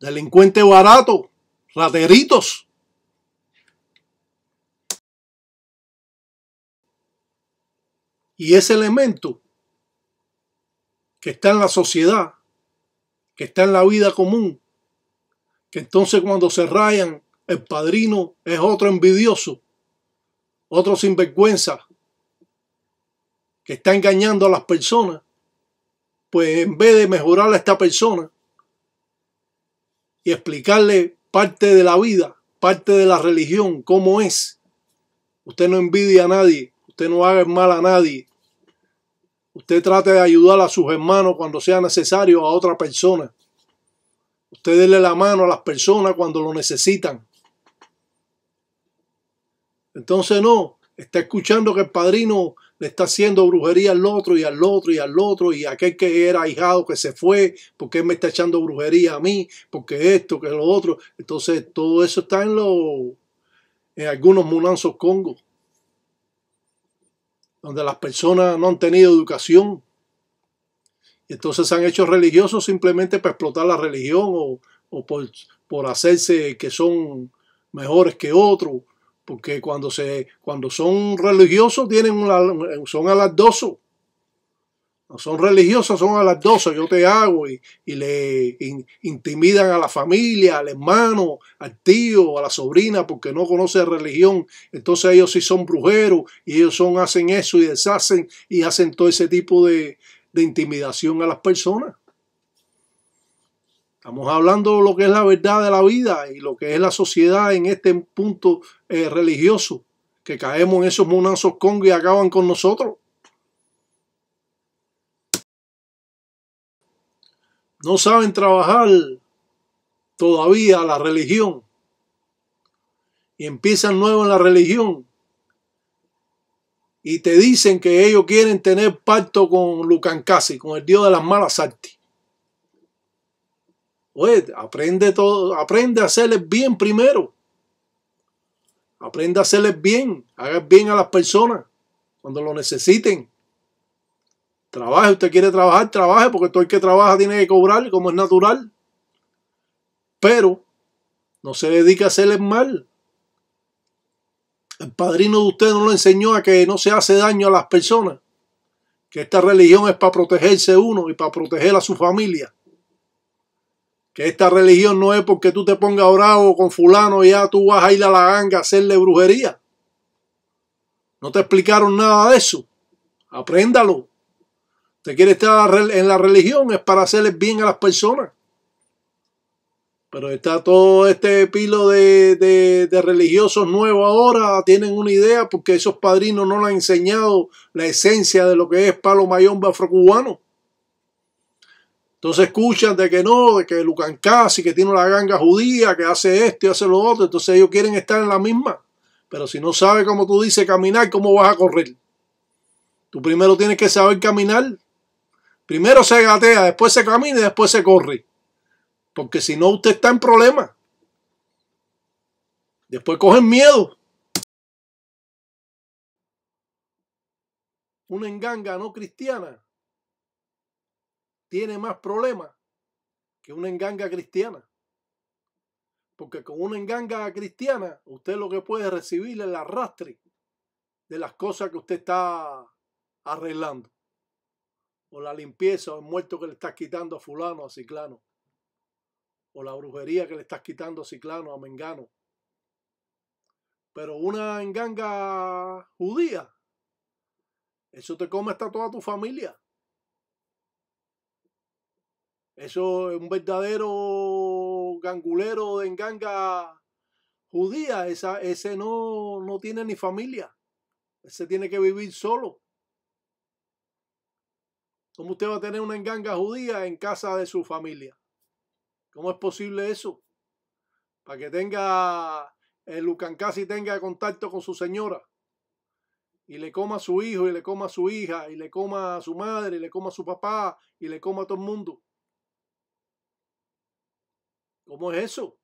Delincuente barato, rateritos. Y ese elemento que está en la sociedad, que está en la vida común, que entonces cuando se rayan, el padrino es otro envidioso, otro sinvergüenza, que está engañando a las personas, pues en vez de mejorar a esta persona, y explicarle parte de la vida, parte de la religión, cómo es. Usted no envidia a nadie, usted no haga mal a nadie. Usted trate de ayudar a sus hermanos cuando sea necesario a otra persona. Usted déle la mano a las personas cuando lo necesitan. Entonces no, está escuchando que el padrino le está haciendo brujería al otro y al otro y al otro y aquel que era ahijado que se fue, porque me está echando brujería a mí, porque esto, que lo otro. Entonces todo eso está en los en algunos munanzos congos, donde las personas no han tenido educación. entonces se han hecho religiosos simplemente para explotar la religión o, por, por hacerse que son mejores que otros porque cuando, se, cuando son religiosos tienen son a No son religiosos, son a yo te hago y, le intimidan a la familia, al hermano, al tío, a la sobrina, porque no conoce religión. Entonces ellos sí son brujeros y ellos son, hacen eso y deshacen y hacen todo ese tipo de intimidación a las personas. Estamos hablando de lo que es la verdad de la vida y lo que es la sociedad en este punto eh, religioso, que caemos en esos monazos congos y acaban con nosotros. No saben trabajar todavía la religión y empiezan nuevo en la religión y te dicen que ellos quieren tener pacto con Casi, con el dios de las malas artes pues aprende todo, aprende a hacerles bien primero. Aprende a hacerles bien, haga bien a las personas cuando lo necesiten. Trabaje, usted quiere trabajar, trabaje, porque todo el que trabaja tiene que cobrar, como es natural. Pero no se dedique a hacerles mal. El padrino de usted no lo enseñó a que no se hace daño a las personas, que esta religión es para protegerse uno y para proteger a su familia que esta religión no es porque tú te pongas bravo con fulano y ya tú vas a ir a la ganga a hacerle brujería. No te explicaron nada de eso. Apréndalo. Te quiere estar en la religión, es para hacerle bien a las personas. Pero está todo este pilo de, religiosos nuevos ahora, tienen una idea porque esos padrinos no le han enseñado la esencia de lo que es palo mayón cubano entonces escuchan de que no, de que Lucan Casi, que tiene la ganga judía, que hace esto y hace lo otro. Entonces ellos quieren estar en la misma. Pero si no sabe como tú dices, caminar, ¿cómo vas a correr? Tú primero tienes que saber caminar. Primero se gatea, después se camina y después se corre. Porque si no, usted está en problemas. Después cogen miedo. Una enganga no cristiana tiene más problemas que una enganga cristiana. Porque con una enganga cristiana, usted lo que puede recibir es el arrastre de las cosas que usted está arreglando. O la limpieza o el muerto que le estás quitando a fulano, a ciclano. O la brujería que le estás quitando a ciclano, a mengano. Pero una enganga judía, eso te come hasta toda tu familia. Eso es un verdadero gangulero de enganga judía. Esa, ese no, no tiene ni familia. Ese tiene que vivir solo. ¿Cómo usted va a tener una enganga judía en casa de su familia? ¿Cómo es posible eso? Para que tenga, el Lucancasi tenga contacto con su señora y le coma a su hijo y le coma a su hija y le coma a su madre y le coma a su papá y le coma a todo el mundo. ¿Cómo es eso?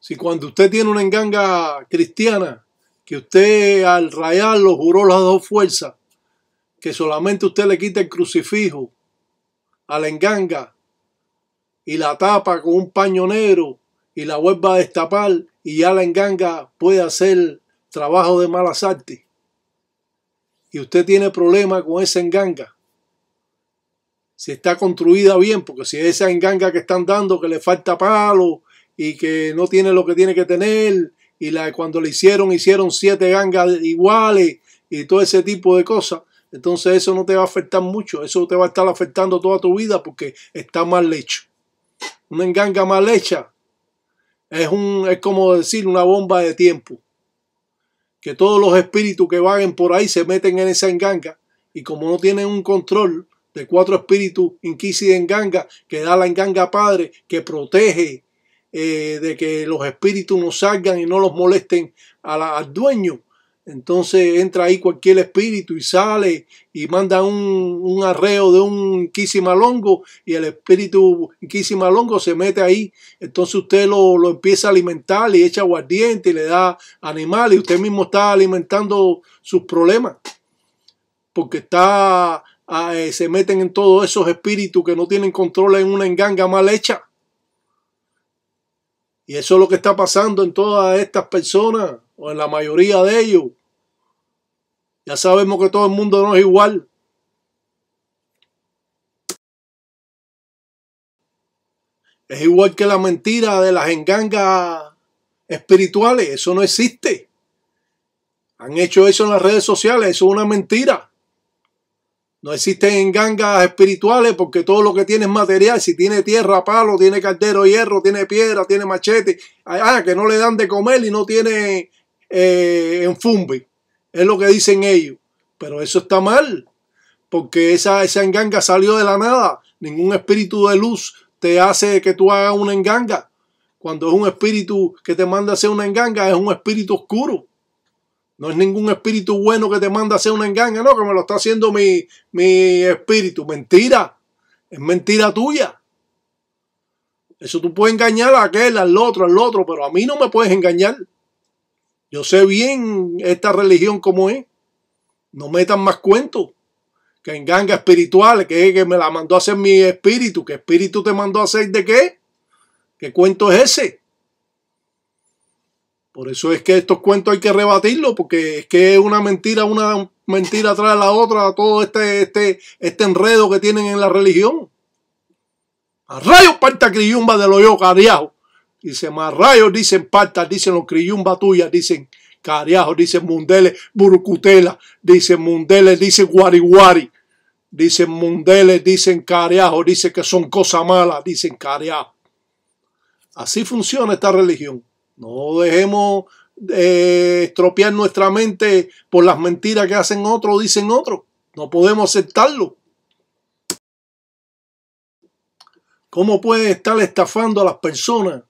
Si cuando usted tiene una enganga cristiana, que usted al lo juró las dos fuerzas, que solamente usted le quita el crucifijo a la enganga y la tapa con un paño negro y la vuelva a destapar y ya la enganga puede hacer trabajo de malas artes. Y usted tiene problema con esa enganga si está construida bien, porque si esa enganga que están dando, que le falta palo y que no tiene lo que tiene que tener, y la, cuando le hicieron, hicieron siete gangas iguales y todo ese tipo de cosas, entonces eso no te va a afectar mucho, eso te va a estar afectando toda tu vida porque está mal hecho. Una enganga mal hecha es, un, es como decir una bomba de tiempo. Que todos los espíritus que vaguen por ahí se meten en esa enganga y como no tienen un control, de cuatro espíritus, Inquisi en Ganga, que da la enganga padre, que protege eh, de que los espíritus no salgan y no los molesten al dueño. Entonces entra ahí cualquier espíritu y sale y manda un, arreo de un quisimalongo y el espíritu quisimalongo se mete ahí. Entonces usted lo, lo empieza a alimentar y echa aguardiente y le da animal y usted mismo está alimentando sus problemas porque está se meten en todos esos espíritus que no tienen control en una enganga mal hecha. Y eso es lo que está pasando en todas estas personas, o en la mayoría de ellos. Ya sabemos que todo el mundo no es igual. Es igual que la mentira de las engangas espirituales. Eso no existe. Han hecho eso en las redes sociales. Eso es una mentira. No existen engangas espirituales porque todo lo que tiene es material. Si tiene tierra, palo, tiene caldero, hierro, tiene piedra, tiene machete. Ah, ah, que no le dan de comer y no tiene eh, enfumbe. Es lo que dicen ellos. Pero eso está mal. Porque esa, esa enganga salió de la nada. Ningún espíritu de luz te hace que tú hagas una enganga. Cuando es un espíritu que te manda a hacer una enganga, es un espíritu oscuro. No es ningún espíritu bueno que te manda a hacer una enganga, no, que me lo está haciendo mi, espíritu. Mentira. Es mentira tuya. Eso tú puedes engañar a aquel, al otro, al otro, pero a mí no me puedes engañar. Yo sé bien esta religión como es. No metan más cuentos. Que enganga espiritual, que, que me la mandó a hacer mi espíritu. ¿Qué espíritu te mandó a hacer de qué? ¿Qué cuento es ese? Por eso es que estos cuentos hay que rebatirlo, porque es que es una mentira, una mentira tras la otra, todo este, este, este enredo que tienen en la religión. A rayos parta criyumba de lo yo, cariajo. Dice, más rayos dicen parta, dicen los criyumba tuya. dicen cariajo, dicen mundeles, burcutela, dicen mundeles, dicen guariguari, dicen mundeles, dicen cariajo, dicen que son cosas malas, dicen cariajo. Así funciona esta religión. No dejemos estropear nuestra mente por las mentiras que hacen otros o dicen otros. No podemos aceptarlo. ¿Cómo pueden estar estafando a las personas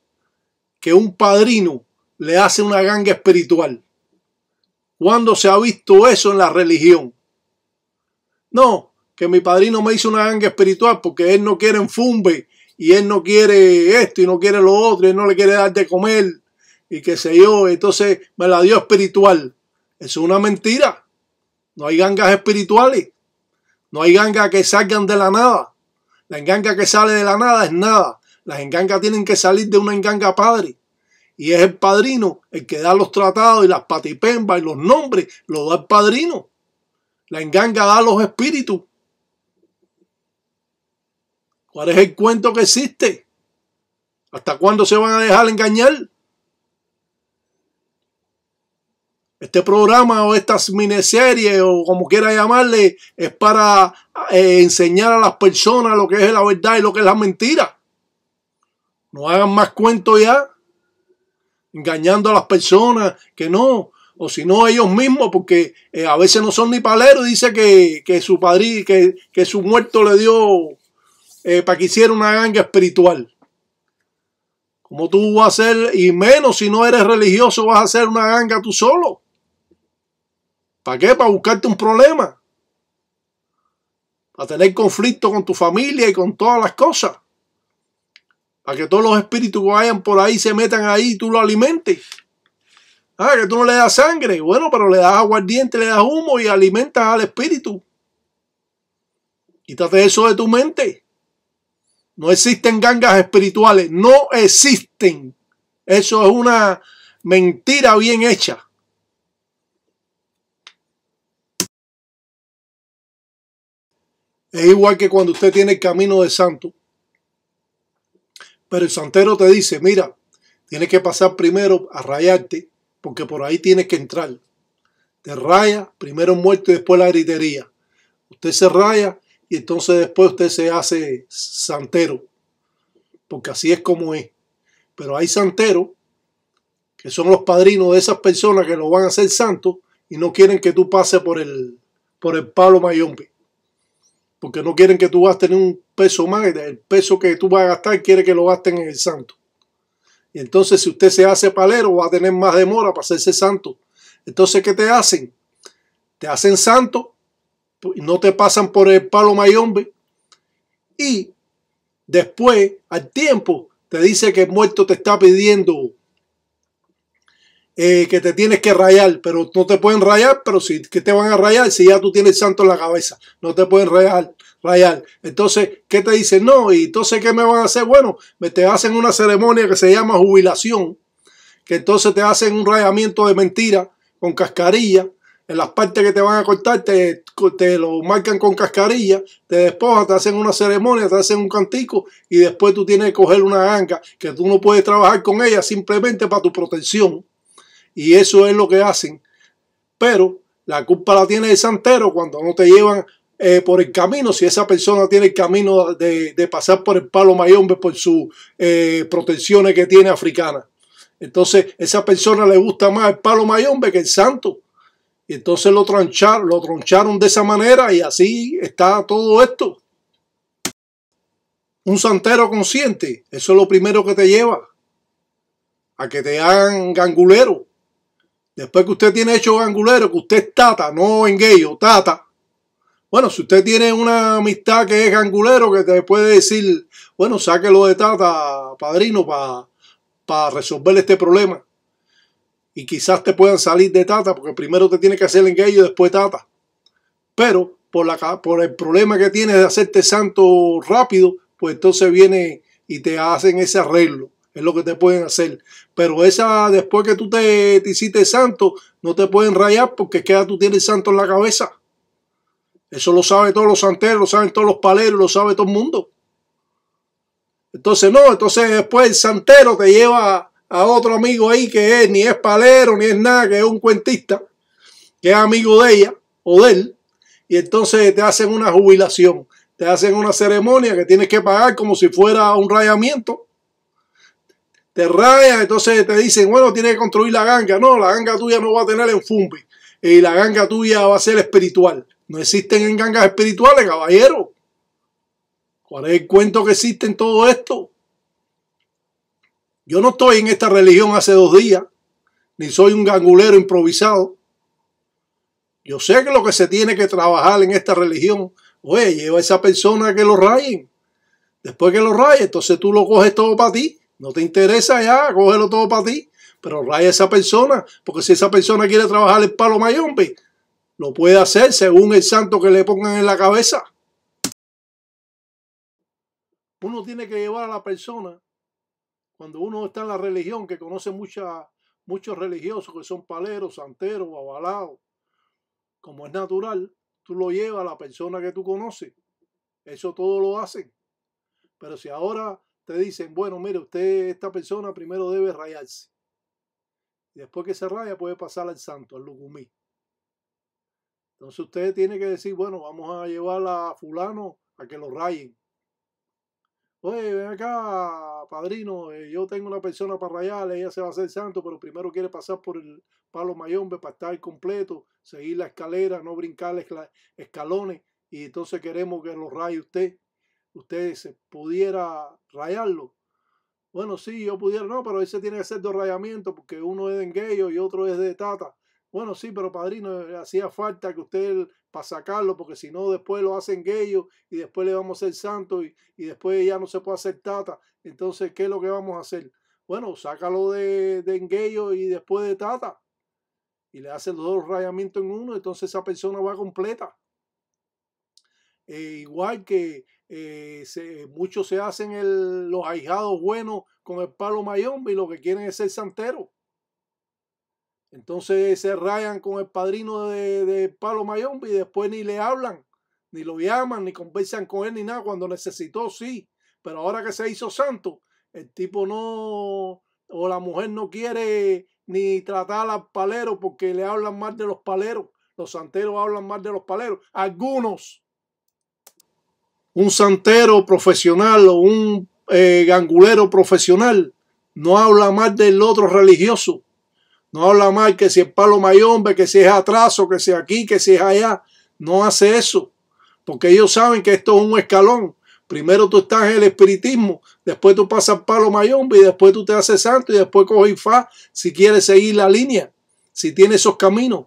que un padrino le hace una ganga espiritual? ¿Cuándo se ha visto eso en la religión? No, que mi padrino me hizo una ganga espiritual porque él no quiere enfumbe y él no quiere esto y no quiere lo otro y él no le quiere dar de comer y qué sé yo, entonces me la dio espiritual. Eso es una mentira. No hay gangas espirituales. No hay gangas que salgan de la nada. La enganga que sale de la nada es nada. Las engangas tienen que salir de una enganga padre. Y es el padrino el que da los tratados y las patipembas y los nombres, lo da el padrino. La enganga da los espíritus. ¿Cuál es el cuento que existe? ¿Hasta cuándo se van a dejar engañar? Este programa o estas miniseries o como quiera llamarle es para eh, enseñar a las personas lo que es la verdad y lo que es la mentira. No hagan más cuentos ya engañando a las personas que no, o si no ellos mismos, porque eh, a veces no son ni paleros, dice que, que su padre, que, su muerto le dio eh, para que hiciera una ganga espiritual. Como tú vas a ser, y menos si no eres religioso, vas a hacer una ganga tú solo. ¿Para qué? Para buscarte un problema. Para tener conflicto con tu familia y con todas las cosas. Para que todos los espíritus que vayan por ahí se metan ahí y tú lo alimentes. Ah, que tú no le das sangre. Bueno, pero le das aguardiente, le das humo y alimentas al espíritu. Quítate eso de tu mente. No existen gangas espirituales. No existen. Eso es una mentira bien hecha. Es igual que cuando usted tiene el camino de santo. Pero el santero te dice, mira, tienes que pasar primero a rayarte, porque por ahí tienes que entrar. Te raya, primero muerto y después la gritería. Usted se raya y entonces después usted se hace santero, porque así es como es. Pero hay santeros que son los padrinos de esas personas que lo van a hacer santo y no quieren que tú pases por el, por el palo mayombe porque no quieren que tú gastes un peso más, el peso que tú vas a gastar quiere que lo gasten en el santo. Y entonces si usted se hace palero va a tener más demora para hacerse santo. Entonces, ¿qué te hacen? Te hacen santo, pues, no te pasan por el palo mayombe y después, al tiempo, te dice que el muerto te está pidiendo eh, que te tienes que rayar, pero no te pueden rayar, pero si que te van a rayar si ya tú tienes santo en la cabeza, no te pueden rayar, rayar. Entonces, ¿qué te dicen? No, y entonces ¿qué me van a hacer? Bueno, me te hacen una ceremonia que se llama jubilación, que entonces te hacen un rayamiento de mentira con cascarilla, en las partes que te van a cortar te, te lo marcan con cascarilla, te despojan, te hacen una ceremonia, te hacen un cantico y después tú tienes que coger una ganga que tú no puedes trabajar con ella simplemente para tu protección y eso es lo que hacen. Pero la culpa la tiene el santero cuando no te llevan eh, por el camino. Si esa persona tiene el camino de, pasar por el palo mayombe por sus eh, protecciones que tiene africana. Entonces, esa persona le gusta más el palo mayombe que el santo. Y entonces lo lo troncharon de esa manera y así está todo esto. Un santero consciente, eso es lo primero que te lleva a que te hagan gangulero. Después que usted tiene hecho gangulero, que usted es tata, no en tata. Bueno, si usted tiene una amistad que es angulero que te puede decir, bueno, sáquelo de tata, padrino, para resolver este problema. Y quizás te puedan salir de tata, porque primero te tiene que hacer en gay y después tata. Pero por, la, por el problema que tienes de hacerte santo rápido, pues entonces viene y te hacen ese arreglo es lo que te pueden hacer. Pero esa, después que tú te, te hiciste santo, no te pueden rayar porque queda tú tienes santo en la cabeza. Eso lo saben todos los santeros, lo saben todos los paleros, lo sabe todo el mundo. Entonces, no, entonces después el santero te lleva a otro amigo ahí que es, ni es palero, ni es nada, que es un cuentista, que es amigo de ella o de él, y entonces te hacen una jubilación, te hacen una ceremonia que tienes que pagar como si fuera un rayamiento te entonces te dicen, bueno, tienes que construir la ganga. No, la ganga tuya no va a tener enfumbe. Y eh, la ganga tuya va a ser espiritual. No existen en gangas espirituales, caballero. ¿Cuál es el cuento que existe en todo esto? Yo no estoy en esta religión hace dos días, ni soy un gangulero improvisado. Yo sé que lo que se tiene que trabajar en esta religión, oye, lleva a esa persona que lo rayen. Después que lo rayen, entonces tú lo coges todo para ti. No te interesa ya, cógelo todo para ti. Pero raya a esa persona, porque si esa persona quiere trabajar el palo mayombe, lo puede hacer según el santo que le pongan en la cabeza. Uno tiene que llevar a la persona, cuando uno está en la religión, que conoce muchos religiosos que son paleros, santeros, avalados, como es natural, tú lo llevas a la persona que tú conoces. Eso todo lo hacen. Pero si ahora te dicen, bueno, mire, usted, esta persona primero debe rayarse. después que se raya puede pasar al santo, al lugumí Entonces usted tiene que decir, bueno, vamos a llevar a fulano a que lo rayen. Oye, ven acá, padrino, eh, yo tengo una persona para rayarle, ella se va a hacer santo, pero primero quiere pasar por el palo mayombe para estar completo, seguir la escalera, no brincar escalones, y entonces queremos que lo raye usted. Usted ¿pudiera rayarlo? Bueno, sí, yo pudiera, no, pero ese tiene que ser dos rayamientos porque uno es de engueyo y otro es de tata. Bueno, sí, pero padrino, eh, hacía falta que usted para sacarlo, porque si no, después lo hacen engueyo y después le vamos a hacer santo y, después ya no se puede hacer tata. Entonces, ¿qué es lo que vamos a hacer? Bueno, sácalo de, de y después de tata. Y le hacen los dos rayamientos en uno, entonces esa persona va completa. Eh, igual que eh, se, muchos se hacen los ahijados buenos con el palo mayombe y lo que quieren es ser santero. Entonces se rayan con el padrino de, palo mayombe y después ni le hablan, ni lo llaman, ni conversan con él, ni nada. Cuando necesitó, sí. Pero ahora que se hizo santo, el tipo no, o la mujer no quiere ni tratar al palero porque le hablan mal de los paleros. Los santeros hablan mal de los paleros. Algunos un santero profesional o un eh, gangulero profesional no habla mal del otro religioso. No habla mal que si es palo mayombe, que si es atraso, que si es aquí, que si es allá. No hace eso. Porque ellos saben que esto es un escalón. Primero tú estás en el espiritismo, después tú pasas palo mayombe y después tú te haces santo y después coges fa, si quieres seguir la línea, si tienes esos caminos.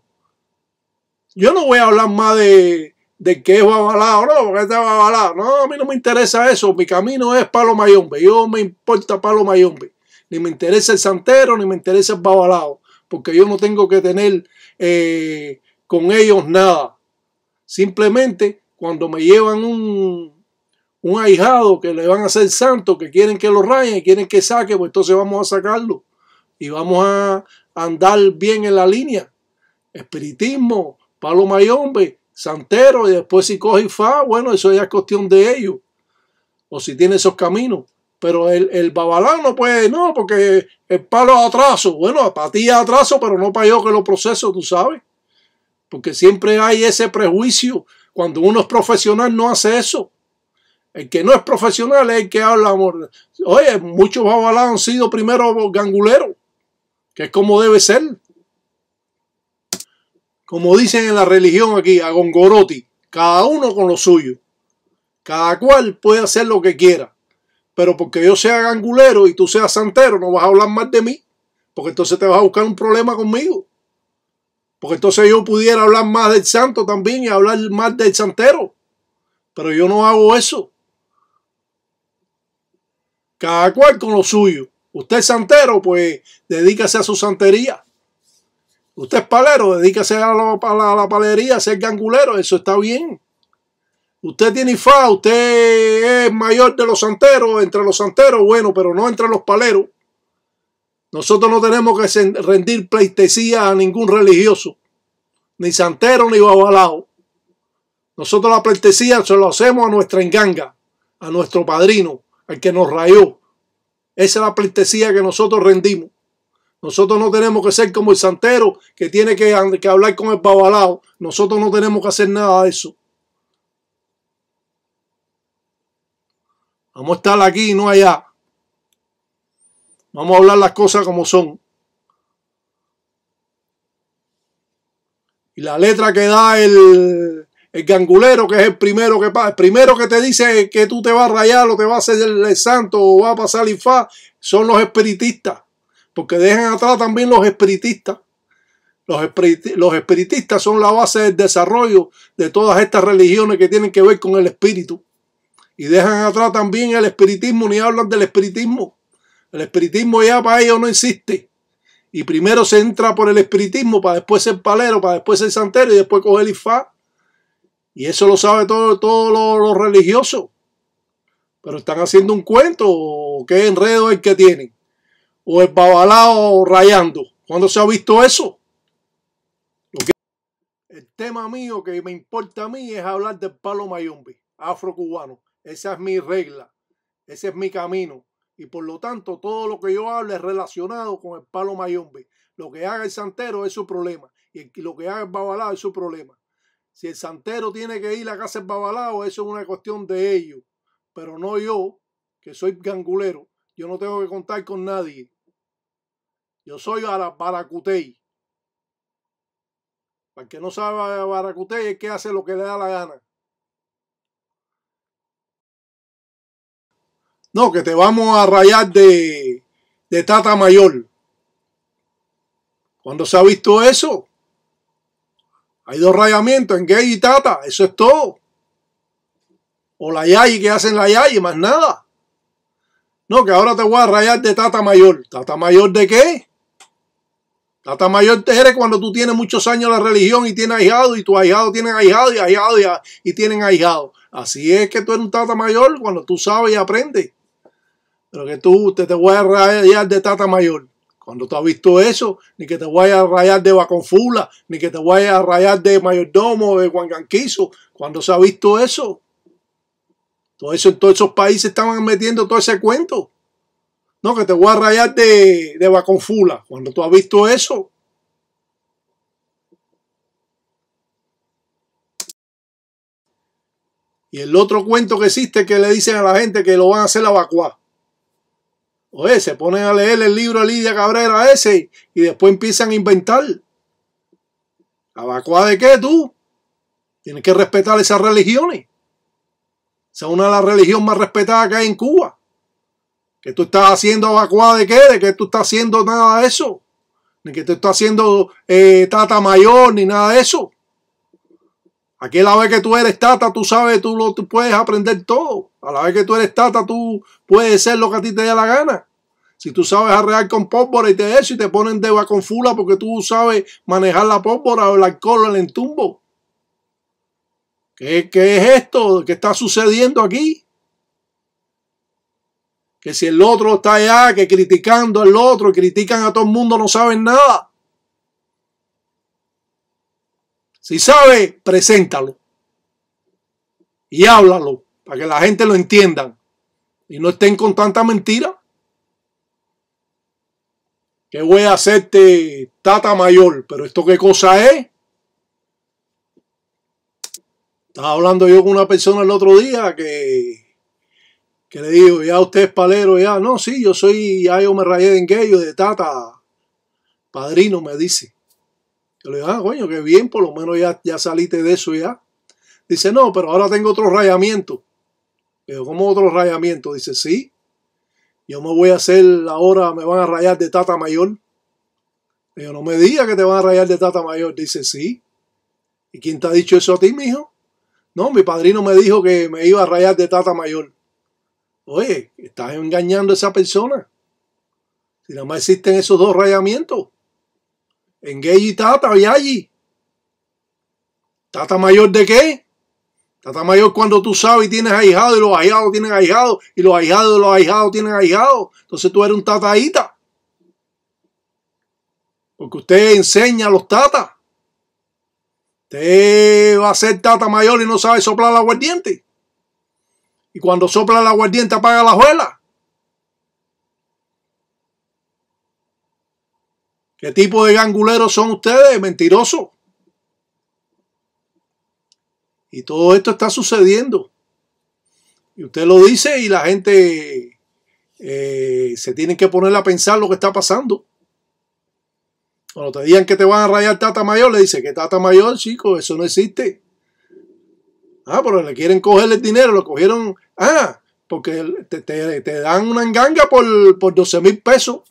Yo no voy a hablar más de, de que es babalao, no, porque está No, a mí no me interesa eso. Mi camino es Palo Mayombe. Yo me importa Palo Mayombe. Ni me interesa el santero, ni me interesa el babalao. Porque yo no tengo que tener eh, con ellos nada. Simplemente cuando me llevan un, un ahijado que le van a hacer santo, que quieren que lo rayen, quieren que saque, pues entonces vamos a sacarlo. Y vamos a andar bien en la línea. Espiritismo, Palo Mayombe, santero y después si coge fa, bueno, eso ya es cuestión de ellos. O si tiene esos caminos. Pero el, el babalán no puede, no, porque el palo es atraso. Bueno, para ti atraso, pero no para yo que lo proceso, tú sabes. Porque siempre hay ese prejuicio. Cuando uno es profesional no hace eso. El que no es profesional es el que habla Oye, muchos babalán han sido primero ganguleros, que es como debe ser como dicen en la religión aquí, a Gongoroti, cada uno con lo suyo. Cada cual puede hacer lo que quiera. Pero porque yo sea gangulero y tú seas santero, no vas a hablar más de mí. Porque entonces te vas a buscar un problema conmigo. Porque entonces yo pudiera hablar más del santo también y hablar más del santero. Pero yo no hago eso. Cada cual con lo suyo. Usted es santero, pues dedícase a su santería. Usted es palero, dedíquese a la, palería, a ser gangulero, eso está bien. Usted tiene fa, usted es mayor de los santeros, entre los santeros, bueno, pero no entre los paleros. Nosotros no tenemos que rendir pleitesía a ningún religioso, ni santero ni babalao. Nosotros la pleitesía se lo hacemos a nuestra enganga, a nuestro padrino, al que nos rayó. Esa es la pleitesía que nosotros rendimos. Nosotros no tenemos que ser como el santero que tiene que, hablar con el babalao. Nosotros no tenemos que hacer nada de eso. Vamos a estar aquí y no allá. Vamos a hablar las cosas como son. Y la letra que da el, gangulero, que es el primero que el primero que te dice que tú te vas a rayar o te vas a hacer el, santo o va a pasar el infa, son los espiritistas porque dejan atrás también los espiritistas. Los, espiritistas, son la base del desarrollo de todas estas religiones que tienen que ver con el espíritu. Y dejan atrás también el espiritismo, ni hablan del espiritismo. El espiritismo ya para ellos no existe. Y primero se entra por el espiritismo, para después ser palero, para después ser santero y después coger el ifá. Y eso lo sabe todo, todo lo, religioso. Pero están haciendo un cuento, qué enredo el que tienen o babalao rayando. ¿Cuándo se ha visto eso? El tema mío que me importa a mí es hablar del palo mayombe, afrocubano. Esa es mi regla, ese es mi camino. Y por lo tanto, todo lo que yo hable es relacionado con el palo mayombe. Lo que haga el santero es su problema. Y lo que haga el babalao es su problema. Si el santero tiene que ir a casa del babalao, eso es una cuestión de ellos. Pero no yo, que soy gangulero. Yo no tengo que contar con nadie. Yo soy Baracutey. Para el que no sabe Baracutey es que hace lo que le da la gana. No, que te vamos a rayar de, de Tata Mayor. Cuando se ha visto eso? Hay dos rayamientos en gay y tata, eso es todo. O la yay que hacen la yay, más nada. No, que ahora te voy a rayar de tata mayor. ¿Tata mayor de qué? Tata mayor te eres cuando tú tienes muchos años la religión y tienes ahijado y tu ahijado tienen ahijado y ahijado y, tienen ahijado. Así es que tú eres un tata mayor cuando tú sabes y aprendes. Pero que tú te, te voy a rayar de tata mayor. Cuando tú has visto eso, ni que te voy a rayar de Baconfula, ni que te voy a rayar de mayordomo, de Guanganquizo. Cuando se ha visto eso, todo eso en todos esos países estaban metiendo todo ese cuento. No, que te voy a rayar de, de fula. Cuando tú has visto eso, Y el otro cuento que existe que le dicen a la gente que lo van a hacer evacuar. Oye, se ponen a leer el libro de Lidia Cabrera ese y después empiezan a inventar. ¿Evacuar de qué tú? Tienes que respetar esas religiones. Esa es una de las religiones más respetadas que hay en Cuba que tú estás haciendo vacuada de qué? ¿De que tú estás haciendo nada de eso? Ni que tú estás haciendo eh, tata mayor ni nada de eso? Aquí a la vez que tú eres tata, tú sabes, tú, lo, puedes aprender todo. A la vez que tú eres tata, tú puedes ser lo que a ti te dé la gana. Si tú sabes arrear con pólvora y te eso y te ponen de con fula porque tú sabes manejar la pólvora o el alcohol o el entumbo. ¿Qué, ¿Qué es esto? ¿Qué está sucediendo aquí? que si el otro está allá, que criticando al otro, critican a todo el mundo, no saben nada. Si sabe, preséntalo y háblalo para que la gente lo entienda y no estén con tanta mentira. Que voy a hacerte tata mayor, pero esto qué cosa es. Estaba hablando yo con una persona el otro día que que le digo, ya usted es palero, ya, no, sí, yo soy, ya yo me rayé de enguello, de tata, padrino, me dice. Yo le digo, ah, coño, qué bien, por lo menos ya, ya saliste de eso ya. Dice, no, pero ahora tengo otro rayamiento. Pero, ¿cómo otro rayamiento? Dice, sí, yo me voy a hacer ahora, me van a rayar de tata mayor. Le no me diga que te van a rayar de tata mayor. Dice, sí. ¿Y quién te ha dicho eso a ti, mijo? No, mi padrino me dijo que me iba a rayar de tata mayor. Oye, estás engañando a esa persona. Si nada más existen esos dos rayamientos. En gay y tata, y allí. ¿Tata mayor de qué? Tata mayor cuando tú sabes y tienes ahijado y los ahijados tienen ahijado y los ahijados de los ahijados tienen ahijado. Entonces tú eres un tataíta. Porque usted enseña a los tatas. Usted va a ser tata mayor y no sabe soplar la aguardiente. Y cuando sopla la guardienta apaga la juela. ¿Qué tipo de ganguleros son ustedes? Mentirosos. Y todo esto está sucediendo. Y usted lo dice y la gente eh, se tiene que poner a pensar lo que está pasando. Cuando te digan que te van a rayar Tata Mayor, le dice que Tata Mayor, chico, eso no existe. Ah, pero le quieren coger el dinero, lo cogieron Ah, porque te, dan una enganga por, por 12 mil pesos.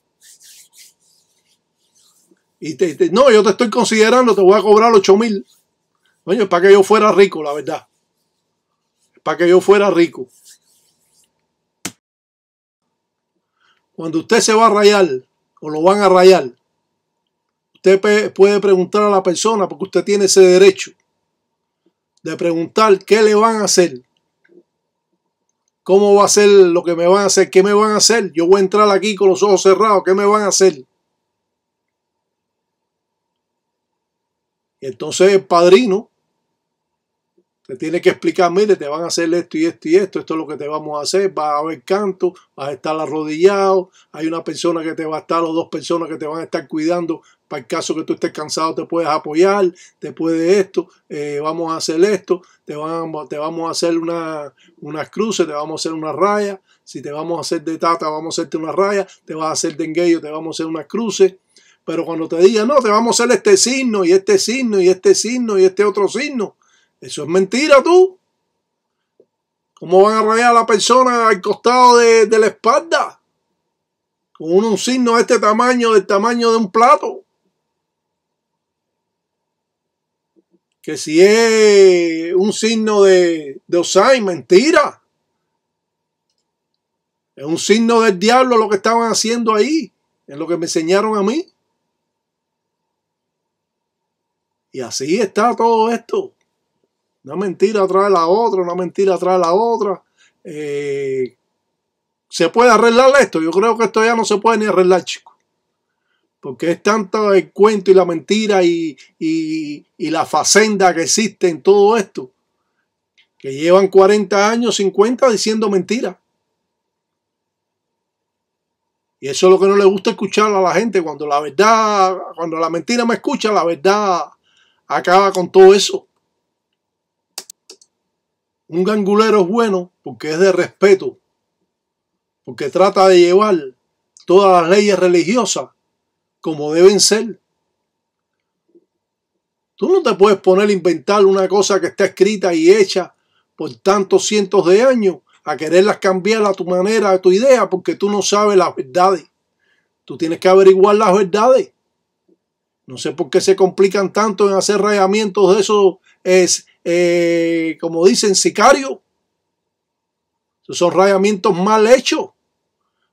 Y te, no, yo te estoy considerando, te voy a cobrar 8 mil. Coño, es para que yo fuera rico, la verdad. para que yo fuera rico. Cuando usted se va a rayar, o lo van a rayar, usted puede preguntar a la persona, porque usted tiene ese derecho de preguntar qué le van a hacer. ¿Cómo va a ser lo que me van a hacer? ¿Qué me van a hacer? Yo voy a entrar aquí con los ojos cerrados. ¿Qué me van a hacer? entonces el padrino te tiene que explicar, mire, te van a hacer esto y esto y esto, esto es lo que te vamos a hacer, va a haber canto, vas a estar arrodillado, hay una persona que te va a estar o dos personas que te van a estar cuidando, para el caso que tú estés cansado te puedes apoyar, te puede esto, eh, vamos a hacer esto, te, vamos, te vamos a hacer una, unas cruces, te vamos a hacer una raya si te vamos a hacer de tata, vamos a hacerte una raya te vas a hacer de engueyo, te vamos a hacer unas cruces. Pero cuando te diga, no, te vamos a hacer este signo y este signo y este signo y este otro signo, eso es mentira tú. ¿Cómo van a rayar a la persona al costado de, la espalda? Con un signo de este tamaño, del tamaño de un plato. que si es un signo de, de Osai, mentira. Es un signo del diablo lo que estaban haciendo ahí, en lo que me enseñaron a mí. Y así está todo esto. Una mentira trae la otra, una mentira trae la otra. Eh, ¿Se puede arreglar esto? Yo creo que esto ya no se puede ni arreglar, chicos porque es tanto el cuento y la mentira y, la facenda que existe en todo esto, que llevan 40 años, 50 diciendo mentira. Y eso es lo que no le gusta escuchar a la gente, cuando la verdad, cuando la mentira me escucha, la verdad acaba con todo eso. Un gangulero es bueno porque es de respeto, porque trata de llevar todas las leyes religiosas como deben ser. Tú no te puedes poner a inventar una cosa que está escrita y hecha por tantos cientos de años, a quererlas cambiar a tu manera, a tu idea, porque tú no sabes las verdades. Tú tienes que averiguar las verdades. No sé por qué se complican tanto en hacer rayamientos de esos, es, eh, como dicen, sicarios. son rayamientos mal hechos.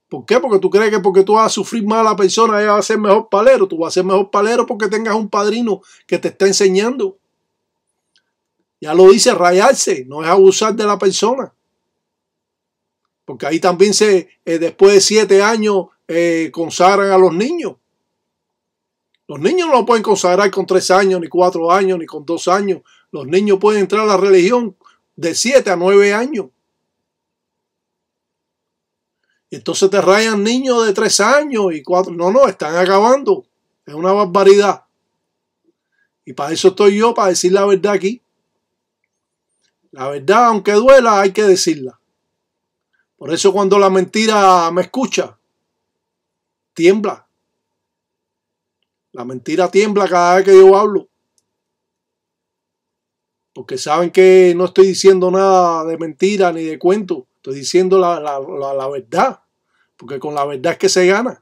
¿Por qué? Porque tú crees que porque tú vas a sufrir más a la persona, ella va a ser mejor palero. Tú vas a ser mejor palero porque tengas un padrino que te está enseñando. Ya lo dice, rayarse, no es abusar de la persona. Porque ahí también se, eh, después de siete años, eh, consagran a los niños. Los niños no lo pueden consagrar con tres años, ni cuatro años, ni con dos años. Los niños pueden entrar a la religión de siete a nueve años entonces te rayan niños de tres años y cuatro. No, no, están acabando. Es una barbaridad. Y para eso estoy yo, para decir la verdad aquí. La verdad, aunque duela, hay que decirla. Por eso cuando la mentira me escucha, tiembla. La mentira tiembla cada vez que yo hablo. Porque saben que no estoy diciendo nada de mentira ni de cuento diciendo la, verdad, porque con la verdad es que se gana.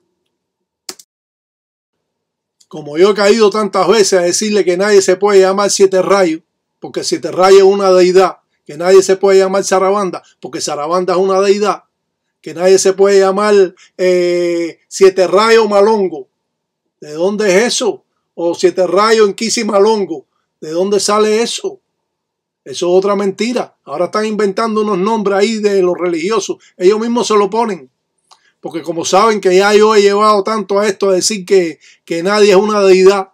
Como yo he caído tantas veces a decirle que nadie se puede llamar siete rayos, porque siete rayos es una deidad, que nadie se puede llamar Sarabanda, porque Sarabanda es una deidad, que nadie se puede llamar eh, siete rayos Malongo. ¿De dónde es eso? O siete rayos Enquisi Malongo. ¿De dónde sale eso? Eso es otra mentira. Ahora están inventando unos nombres ahí de los religiosos. Ellos mismos se lo ponen. Porque como saben que ya yo he llevado tanto a esto a decir que, que nadie es una deidad,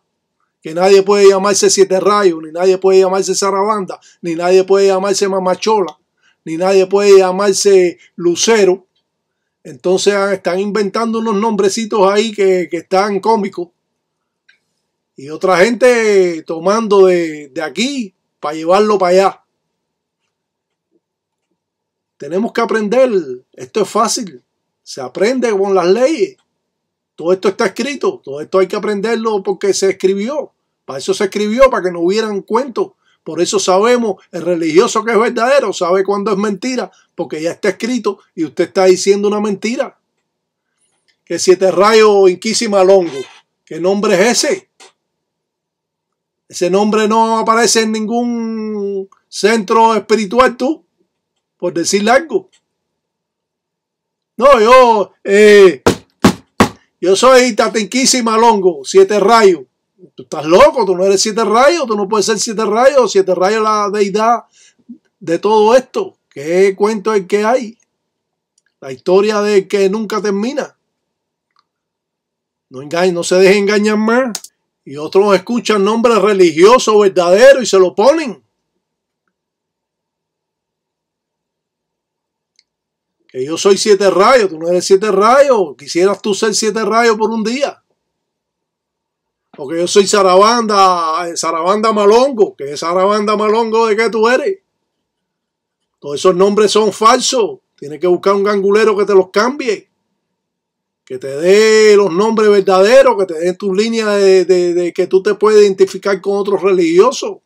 que nadie puede llamarse Siete Rayos, ni nadie puede llamarse Sarabanda, ni nadie puede llamarse Mamachola, ni nadie puede llamarse Lucero. Entonces están inventando unos nombrecitos ahí que, están cómicos. Y otra gente tomando de, de aquí, para llevarlo para allá. Tenemos que aprender. Esto es fácil. Se aprende con las leyes. Todo esto está escrito. Todo esto hay que aprenderlo porque se escribió. Para eso se escribió, para que no hubieran cuentos. Por eso sabemos, el religioso que es verdadero sabe cuándo es mentira, porque ya está escrito y usted está diciendo una mentira. Que siete rayos inquísima longo. ¿Qué nombre es ese? Ese nombre no aparece en ningún centro espiritual, tú, por decirle algo. No, yo, eh, yo soy Tatenquisi Malongo, siete rayos. Tú estás loco, tú no eres siete rayos, tú no puedes ser siete rayos, siete rayos la deidad de todo esto. ¿Qué cuento es que hay? La historia de que nunca termina. No, no se dejen engañar más. Y otros escuchan nombres religiosos verdaderos y se lo ponen. Que yo soy siete rayos, tú no eres siete rayos. Quisieras tú ser siete rayos por un día. Porque yo soy Sarabanda, eh, Sarabanda Malongo. que es Sarabanda Malongo de que tú eres? Todos esos nombres son falsos. Tienes que buscar un gangulero que te los cambie que te dé los nombres verdaderos, que te dé tus línea de, que tú te puedes identificar con otros religiosos.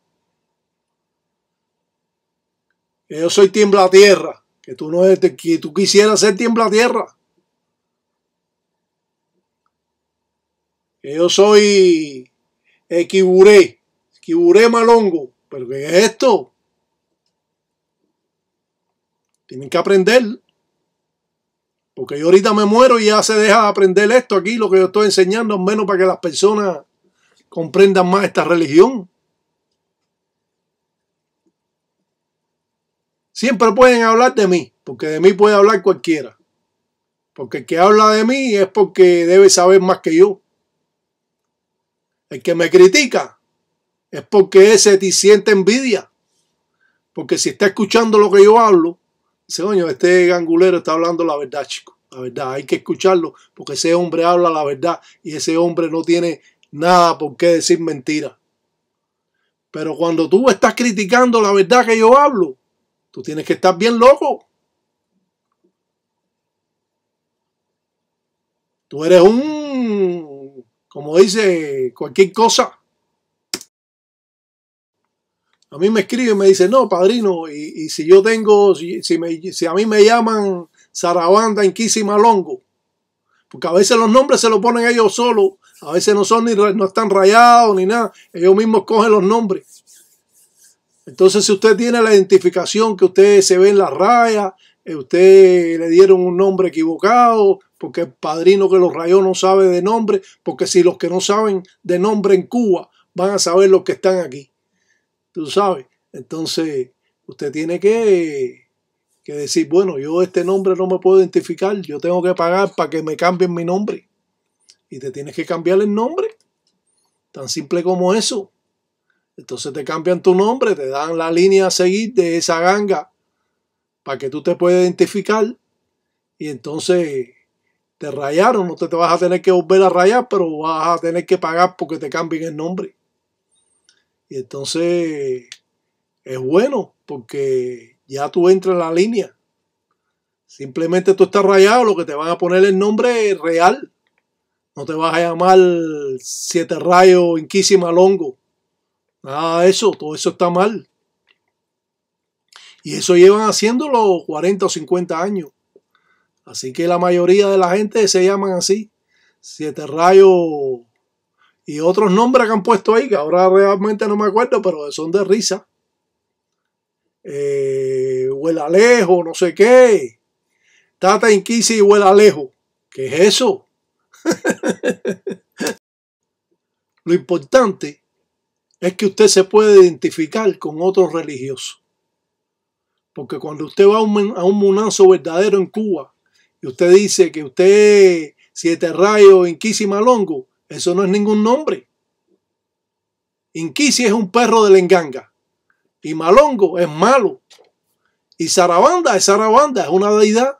yo soy tiembla tierra, que tú no que tú quisieras ser tiembla tierra. yo soy equiburé, equiburé malongo, pero es esto? Tienen que aprender. Porque yo ahorita me muero y ya se deja aprender esto aquí, lo que yo estoy enseñando, al menos para que las personas comprendan más esta religión. Siempre pueden hablar de mí, porque de mí puede hablar cualquiera. Porque el que habla de mí es porque debe saber más que yo. El que me critica es porque ese te siente envidia. Porque si está escuchando lo que yo hablo, Señor, este gangulero está hablando la verdad, chico. La verdad, hay que escucharlo porque ese hombre habla la verdad y ese hombre no tiene nada por qué decir mentira. Pero cuando tú estás criticando la verdad que yo hablo, tú tienes que estar bien loco. Tú eres un, como dice, cualquier cosa. A mí me escribe y me dice no, padrino, y, si yo tengo, si, me, si, a mí me llaman Sarabanda, Inquisi Longo, porque a veces los nombres se los ponen ellos solos, a veces no son ni no están rayados ni nada, ellos mismos cogen los nombres. Entonces, si usted tiene la identificación que usted se ve en la raya, eh, usted le dieron un nombre equivocado, porque el padrino que los rayó no sabe de nombre, porque si los que no saben de nombre en Cuba van a saber los que están aquí tú sabes. Entonces, usted tiene que, decir, bueno, yo este nombre no me puedo identificar, yo tengo que pagar para que me cambien mi nombre. Y te tienes que cambiar el nombre. Tan simple como eso. Entonces te cambian tu nombre, te dan la línea a seguir de esa ganga para que tú te puedas identificar. Y entonces te rayaron, no te, te vas a tener que volver a rayar, pero vas a tener que pagar porque te cambien el nombre. Y entonces es bueno porque ya tú entras en la línea. Simplemente tú estás rayado, lo que te van a poner el nombre real. No te vas a llamar Siete Rayos, Inquisimalongo. Longo. Nada de eso, todo eso está mal. Y eso llevan haciéndolo 40 o 50 años. Así que la mayoría de la gente se llaman así. Siete Rayos y otros nombres que han puesto ahí, que ahora realmente no me acuerdo, pero son de risa. Eh, huela Alejo, no sé qué. Tata Inquisi y Huela Alejo. ¿Qué es eso? Lo importante es que usted se puede identificar con otro religioso. Porque cuando usted va a un, munazo verdadero en Cuba y usted dice que usted siete rayos en Malongo, eso no es ningún nombre. Inquisi es un perro de lenganga. Y Malongo es malo. Y Sarabanda es Sarabanda, es una deidad.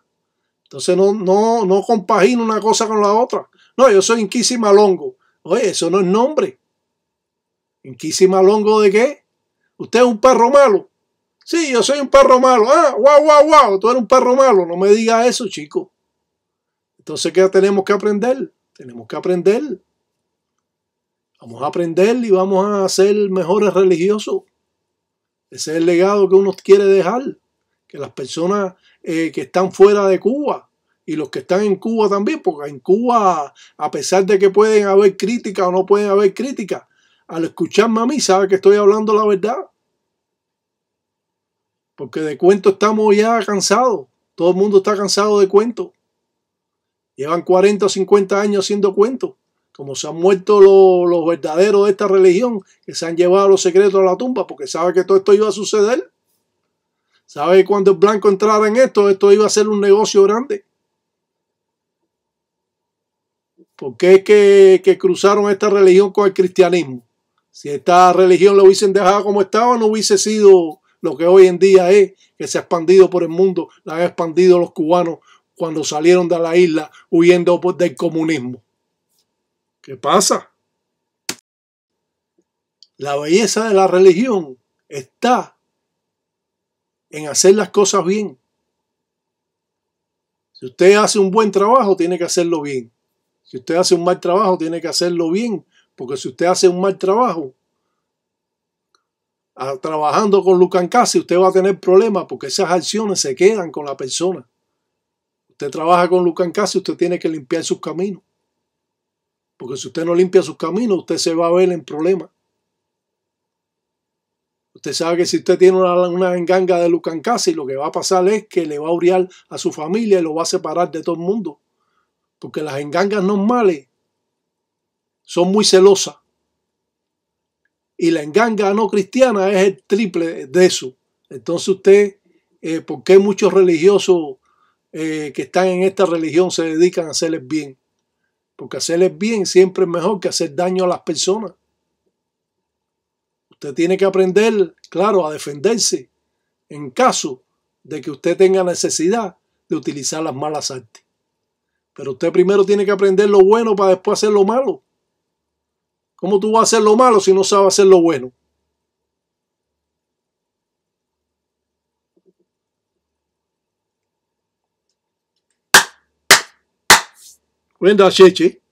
Entonces no, no, no compagina una cosa con la otra. No, yo soy Inquisi Malongo. Oye, eso no es nombre. ¿Inquisi Malongo de qué? Usted es un perro malo. Sí, yo soy un perro malo. Ah, guau, guau, guau, tú eres un perro malo. No me digas eso, chico. Entonces, ¿qué tenemos que aprender? Tenemos que aprender Vamos a aprender y vamos a ser mejores religiosos. Ese es el legado que uno quiere dejar. Que las personas eh, que están fuera de Cuba y los que están en Cuba también, porque en Cuba, a pesar de que pueden haber crítica o no pueden haber crítica, al escucharme a mí sabe que estoy hablando la verdad. Porque de cuento estamos ya cansados. Todo el mundo está cansado de cuento. Llevan 40 o 50 años haciendo cuento como se han muerto los, verdaderos de esta religión, que se han llevado los secretos a la tumba, porque sabe que todo esto iba a suceder. Sabe que cuando el blanco entrara en esto, esto iba a ser un negocio grande. ¿Por qué es que, que, cruzaron esta religión con el cristianismo? Si esta religión la hubiesen dejado como estaba, no hubiese sido lo que hoy en día es, que se ha expandido por el mundo, la han expandido los cubanos cuando salieron de la isla huyendo del comunismo. ¿Qué pasa? La belleza de la religión está en hacer las cosas bien. Si usted hace un buen trabajo, tiene que hacerlo bien. Si usted hace un mal trabajo, tiene que hacerlo bien. Porque si usted hace un mal trabajo, trabajando con Casi, usted va a tener problemas porque esas acciones se quedan con la persona. Usted trabaja con Lucan Casi, usted tiene que limpiar sus caminos. Porque si usted no limpia sus caminos, usted se va a ver en problemas. Usted sabe que si usted tiene una, enganga de Lucancasi, lo que va a pasar es que le va a uriar a su familia y lo va a separar de todo el mundo. Porque las engangas normales son muy celosas. Y la enganga no cristiana es el triple de eso. Entonces usted, eh, ¿por qué muchos religiosos eh, que están en esta religión se dedican a hacerles bien? Porque hacerles bien siempre es mejor que hacer daño a las personas. Usted tiene que aprender, claro, a defenderse en caso de que usted tenga necesidad de utilizar las malas artes. Pero usted primero tiene que aprender lo bueno para después hacer lo malo. ¿Cómo tú vas a hacer lo malo si no sabes hacer lo bueno? Cuenta cheche.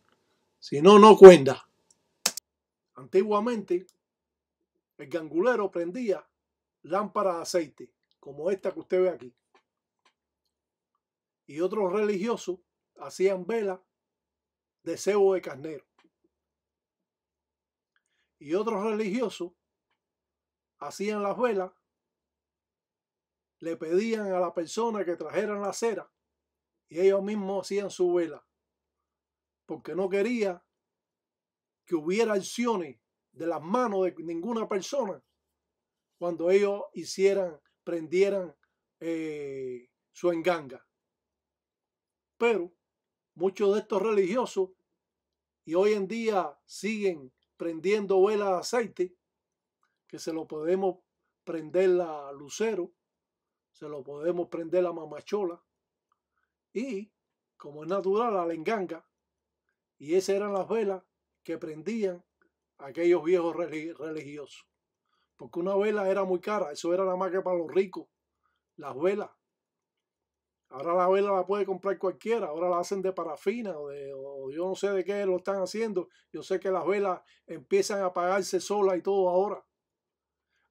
Si no, no cuenta. Antiguamente, el gangulero prendía lámparas de aceite, como esta que usted ve aquí. Y otros religiosos hacían velas de cebo de carnero. Y otros religiosos hacían las velas, le pedían a la persona que trajeran la cera y ellos mismos hacían su vela porque no quería que hubiera acciones de las manos de ninguna persona cuando ellos hicieran, prendieran eh, su enganga. Pero muchos de estos religiosos y hoy en día siguen prendiendo velas de aceite, que se lo podemos prender la lucero, se lo podemos prender la mamachola y, como es natural, la enganga, y esas eran las velas que prendían aquellos viejos religiosos. Porque una vela era muy cara, eso era nada más que para los ricos. Las velas. Ahora la vela la puede comprar cualquiera, ahora la hacen de parafina o, de, yo no sé de qué lo están haciendo. Yo sé que las velas empiezan a apagarse sola y todo ahora.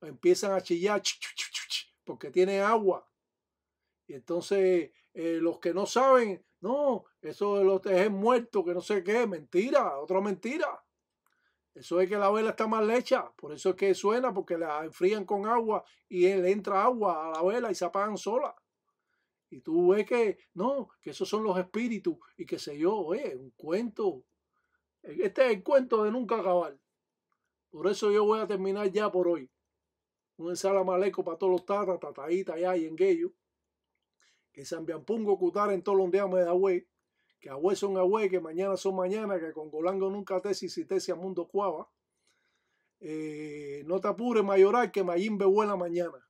Empiezan a chillar porque tienen agua. Y entonces eh, los que no saben no, eso de los tejes muertos, que no sé qué, mentira, otra mentira. Eso es que la vela está mal hecha, por eso es que suena, porque la enfrían con agua y él entra agua a la vela y se apagan sola. Y tú ves que no, que esos son los espíritus y que sé yo, oye, eh, un cuento. E, este es el cuento de nunca acabar. Por eso yo voy a terminar ya por hoy. Un ensalamaleco para todos los tatas, y allá y Guello que Sambiampungo Cutar en me da hue. que Agüe son Agüe, que mañana son mañana, que con Golango nunca tesis y tesis a mundo cuava. Eh, no te apures, mayoral, que Mayimbe vuela mañana.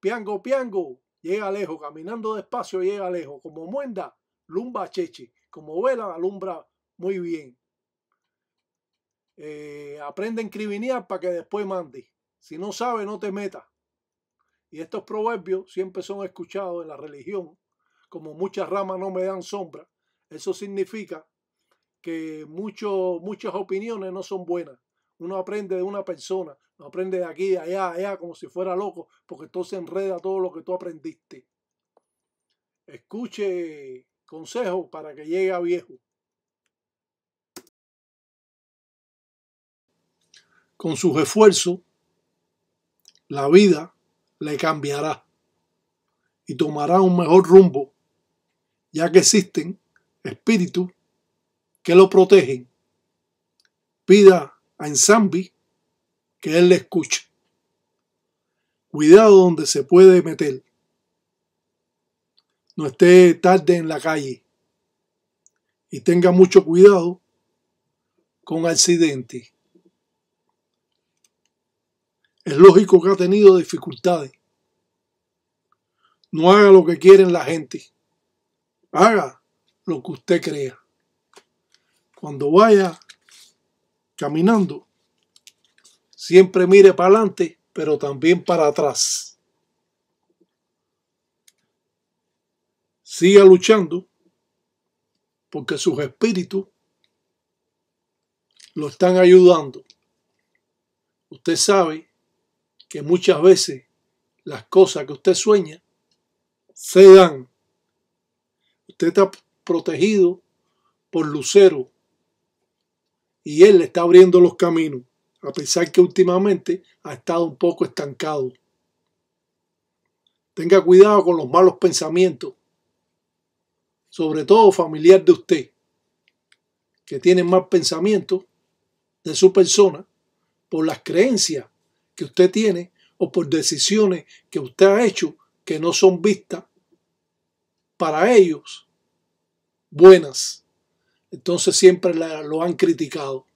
Piango, piango, llega lejos, caminando despacio llega lejos, como muenda, lumba cheche, como vela, alumbra muy bien. Eh, aprende a para que después mande. Si no sabe, no te metas. Y estos proverbios siempre son escuchados en la religión, como muchas ramas no me dan sombra. Eso significa que muchas opiniones no son buenas. Uno aprende de una persona, no aprende de aquí, de allá, allá, como si fuera loco, porque todo se enreda todo lo que tú aprendiste. Escuche consejos para que llegue a viejo. Con sus esfuerzos, la vida le cambiará y tomará un mejor rumbo, ya que existen espíritus que lo protegen. Pida a Enzambi que él le escuche. Cuidado donde se puede meter. No esté tarde en la calle. Y tenga mucho cuidado con accidentes. Es lógico que ha tenido dificultades. No haga lo que quieren la gente. Haga lo que usted crea. Cuando vaya caminando, siempre mire para adelante, pero también para atrás. Siga luchando porque sus espíritus lo están ayudando. Usted sabe que muchas veces las cosas que usted sueña se dan. Usted está protegido por Lucero y él le está abriendo los caminos, a pesar que últimamente ha estado un poco estancado. Tenga cuidado con los malos pensamientos, sobre todo familiar de usted, que tiene mal pensamiento de su persona por las creencias usted tiene o por decisiones que usted ha hecho que no son vistas para ellos buenas. Entonces siempre lo han criticado.